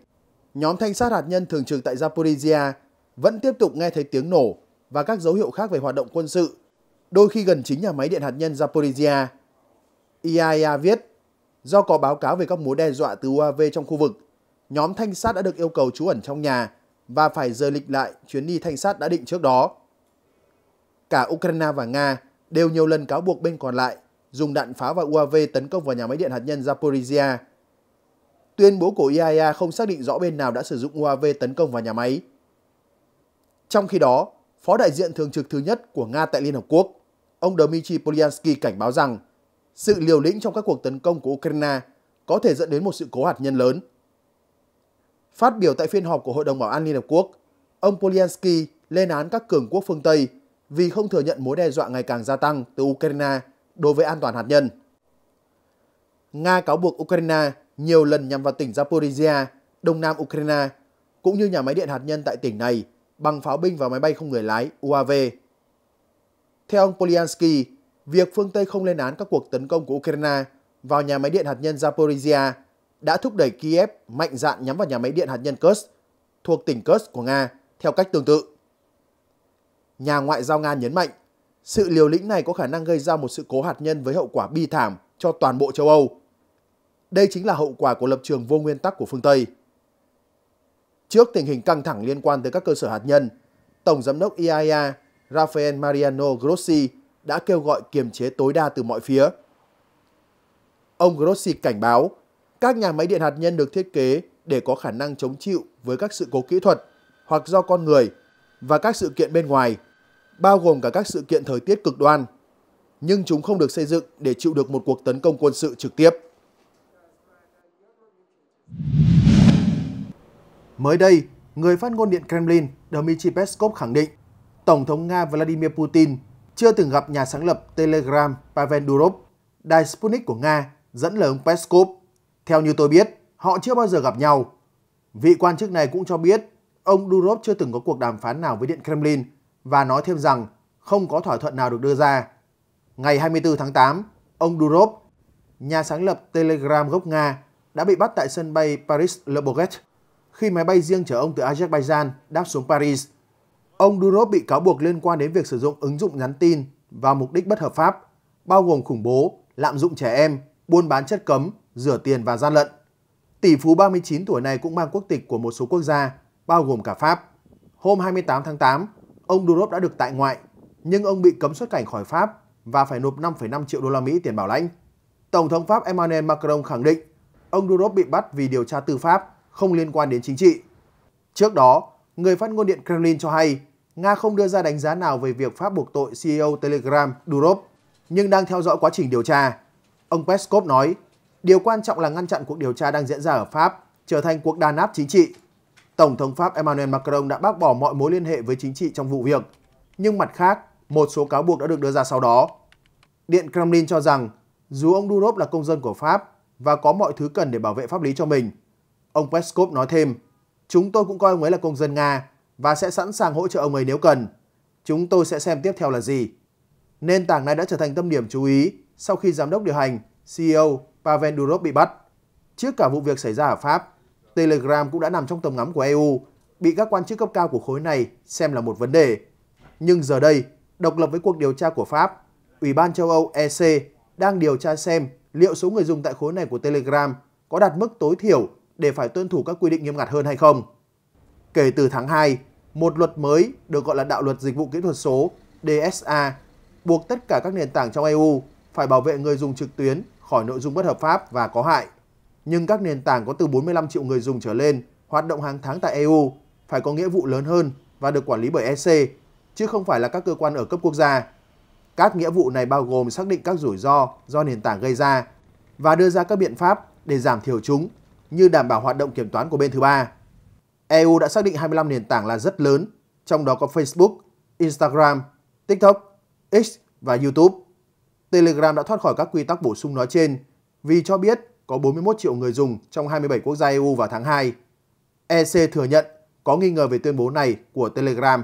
nhóm thanh sát hạt nhân thường trực tại Zaporizhia vẫn tiếp tục nghe thấy tiếng nổ và các dấu hiệu khác về hoạt động quân sự, đôi khi gần chính nhà máy điện hạt nhân Zaporizhia. IAEA viết, do có báo cáo về các mối đe dọa từ UAV trong khu vực, nhóm thanh sát đã được yêu cầu trú ẩn trong nhà và phải rời lịch lại chuyến đi thanh sát đã định trước đó. Cả Ukraine và Nga đều nhiều lần cáo buộc bên còn lại dùng đạn pháo và UAV tấn công vào nhà máy điện hạt nhân Zaporizhia. Tuyên bố của IAEA không xác định rõ bên nào đã sử dụng UAV tấn công vào nhà máy. Trong khi đó, phó đại diện thường trực thứ nhất của Nga tại Liên Hợp Quốc, ông Dmitry Polyansky cảnh báo rằng sự liều lĩnh trong các cuộc tấn công của Ukraine có thể dẫn đến một sự cố hạt nhân lớn. Phát biểu tại phiên họp của Hội đồng Bảo an Liên Hợp Quốc, ông Polyansky lên án các cường quốc phương Tây vì không thừa nhận mối đe dọa ngày càng gia tăng từ Ukraine đối với an toàn hạt nhân. Nga cáo buộc Ukraine nhiều lần nhằm vào tỉnh Zaporizhia, đông nam Ukraine, cũng như nhà máy điện hạt nhân tại tỉnh này bằng pháo binh và máy bay không người lái UAV. Theo ông Polyansky, việc phương Tây không lên án các cuộc tấn công của Ukraine vào nhà máy điện hạt nhân Zaporizhia đã thúc đẩy Kiev mạnh dạn nhắm vào nhà máy điện hạt nhân Kursk thuộc tỉnh Kursk của Nga theo cách tương tự. Nhà ngoại giao Nga nhấn mạnh, sự liều lĩnh này có khả năng gây ra một sự cố hạt nhân với hậu quả bi thảm cho toàn bộ châu Âu. Đây chính là hậu quả của lập trường vô nguyên tắc của phương Tây. Trước tình hình căng thẳng liên quan tới các cơ sở hạt nhân, Tổng Giám đốc e IAEA Rafael Mariano Grossi đã kêu gọi kiềm chế tối đa từ mọi phía. Ông Grossi cảnh báo, các nhà máy điện hạt nhân được thiết kế để có khả năng chống chịu với các sự cố kỹ thuật hoặc do con người và các sự kiện bên ngoài, bao gồm cả các sự kiện thời tiết cực đoan, nhưng chúng không được xây dựng để chịu được một cuộc tấn công quân sự trực tiếp. Mới đây, người phát ngôn Điện Kremlin Dmitry Peskov khẳng định Tổng thống Nga Vladimir Putin chưa từng gặp nhà sáng lập Telegram Pavel Durov, đài Sputnik của Nga, dẫn lời ông Peskov. Theo như tôi biết, họ chưa bao giờ gặp nhau. Vị quan chức này cũng cho biết ông Durov chưa từng có cuộc đàm phán nào với Điện Kremlin và nói thêm rằng không có thỏa thuận nào được đưa ra. Ngày 24 tháng 8, ông Durov, nhà sáng lập Telegram gốc Nga, đã bị bắt tại sân bay Paris Le Bourget khi máy bay riêng chở ông từ Azerbaijan đáp xuống Paris. Ông Durov bị cáo buộc liên quan đến việc sử dụng ứng dụng nhắn tin vào mục đích bất hợp pháp, bao gồm khủng bố, lạm dụng trẻ em, buôn bán chất cấm, rửa tiền và gian lận. Tỷ phú 39 tuổi này cũng mang quốc tịch của một số quốc gia, bao gồm cả Pháp. Hôm 28 tháng 8, ông Durov đã được tại ngoại, nhưng ông bị cấm xuất cảnh khỏi Pháp và phải nộp 5,5 triệu đô la Mỹ tiền bảo lãnh. Tổng thống Pháp Emmanuel Macron khẳng định ông Durov bị bắt vì điều tra tư pháp không liên quan đến chính trị. Trước đó, người phát ngôn Điện Kremlin cho hay Nga không đưa ra đánh giá nào về việc Pháp buộc tội CEO Telegram Durov, nhưng đang theo dõi quá trình điều tra. Ông Peskov nói, điều quan trọng là ngăn chặn cuộc điều tra đang diễn ra ở Pháp trở thành cuộc đàn áp chính trị. Tổng thống Pháp Emmanuel Macron đã bác bỏ mọi mối liên hệ với chính trị trong vụ việc, nhưng mặt khác, một số cáo buộc đã được đưa ra sau đó. Điện Kremlin cho rằng, dù ông Durov là công dân của Pháp và có mọi thứ cần để bảo vệ pháp lý cho mình, Ông Peskov nói thêm, chúng tôi cũng coi ông ấy là công dân Nga và sẽ sẵn sàng hỗ trợ ông ấy nếu cần. Chúng tôi sẽ xem tiếp theo là gì. Nền tảng này đã trở thành tâm điểm chú ý sau khi giám đốc điều hành CEO Pavel Durov bị bắt. Trước cả vụ việc xảy ra ở Pháp, Telegram cũng đã nằm trong tầm ngắm của EU, bị các quan chức cấp cao của khối này xem là một vấn đề. Nhưng giờ đây, độc lập với cuộc điều tra của Pháp, Ủy ban châu Âu EC đang điều tra xem liệu số người dùng tại khối này của Telegram có đạt mức tối thiểu để phải tuân thủ các quy định nghiêm ngặt hơn hay không. Kể từ tháng 2, một luật mới được gọi là đạo luật dịch vụ kỹ thuật số DSA buộc tất cả các nền tảng trong EU phải bảo vệ người dùng trực tuyến khỏi nội dung bất hợp pháp và có hại. Nhưng các nền tảng có từ 45 triệu người dùng trở lên hoạt động hàng tháng tại EU phải có nghĩa vụ lớn hơn và được quản lý bởi EC, chứ không phải là các cơ quan ở cấp quốc gia. Các nghĩa vụ này bao gồm xác định các rủi ro do nền tảng gây ra và đưa ra các biện pháp để giảm thiểu chúng như đảm bảo hoạt động kiểm toán của bên thứ ba. EU đã xác định 25 nền tảng là rất lớn, trong đó có Facebook, Instagram, TikTok, X và YouTube. Telegram đã thoát khỏi các quy tắc bổ sung nói trên vì cho biết có 41 triệu người dùng trong 27 quốc gia EU vào tháng 2. EC thừa nhận có nghi ngờ về tuyên bố này của Telegram.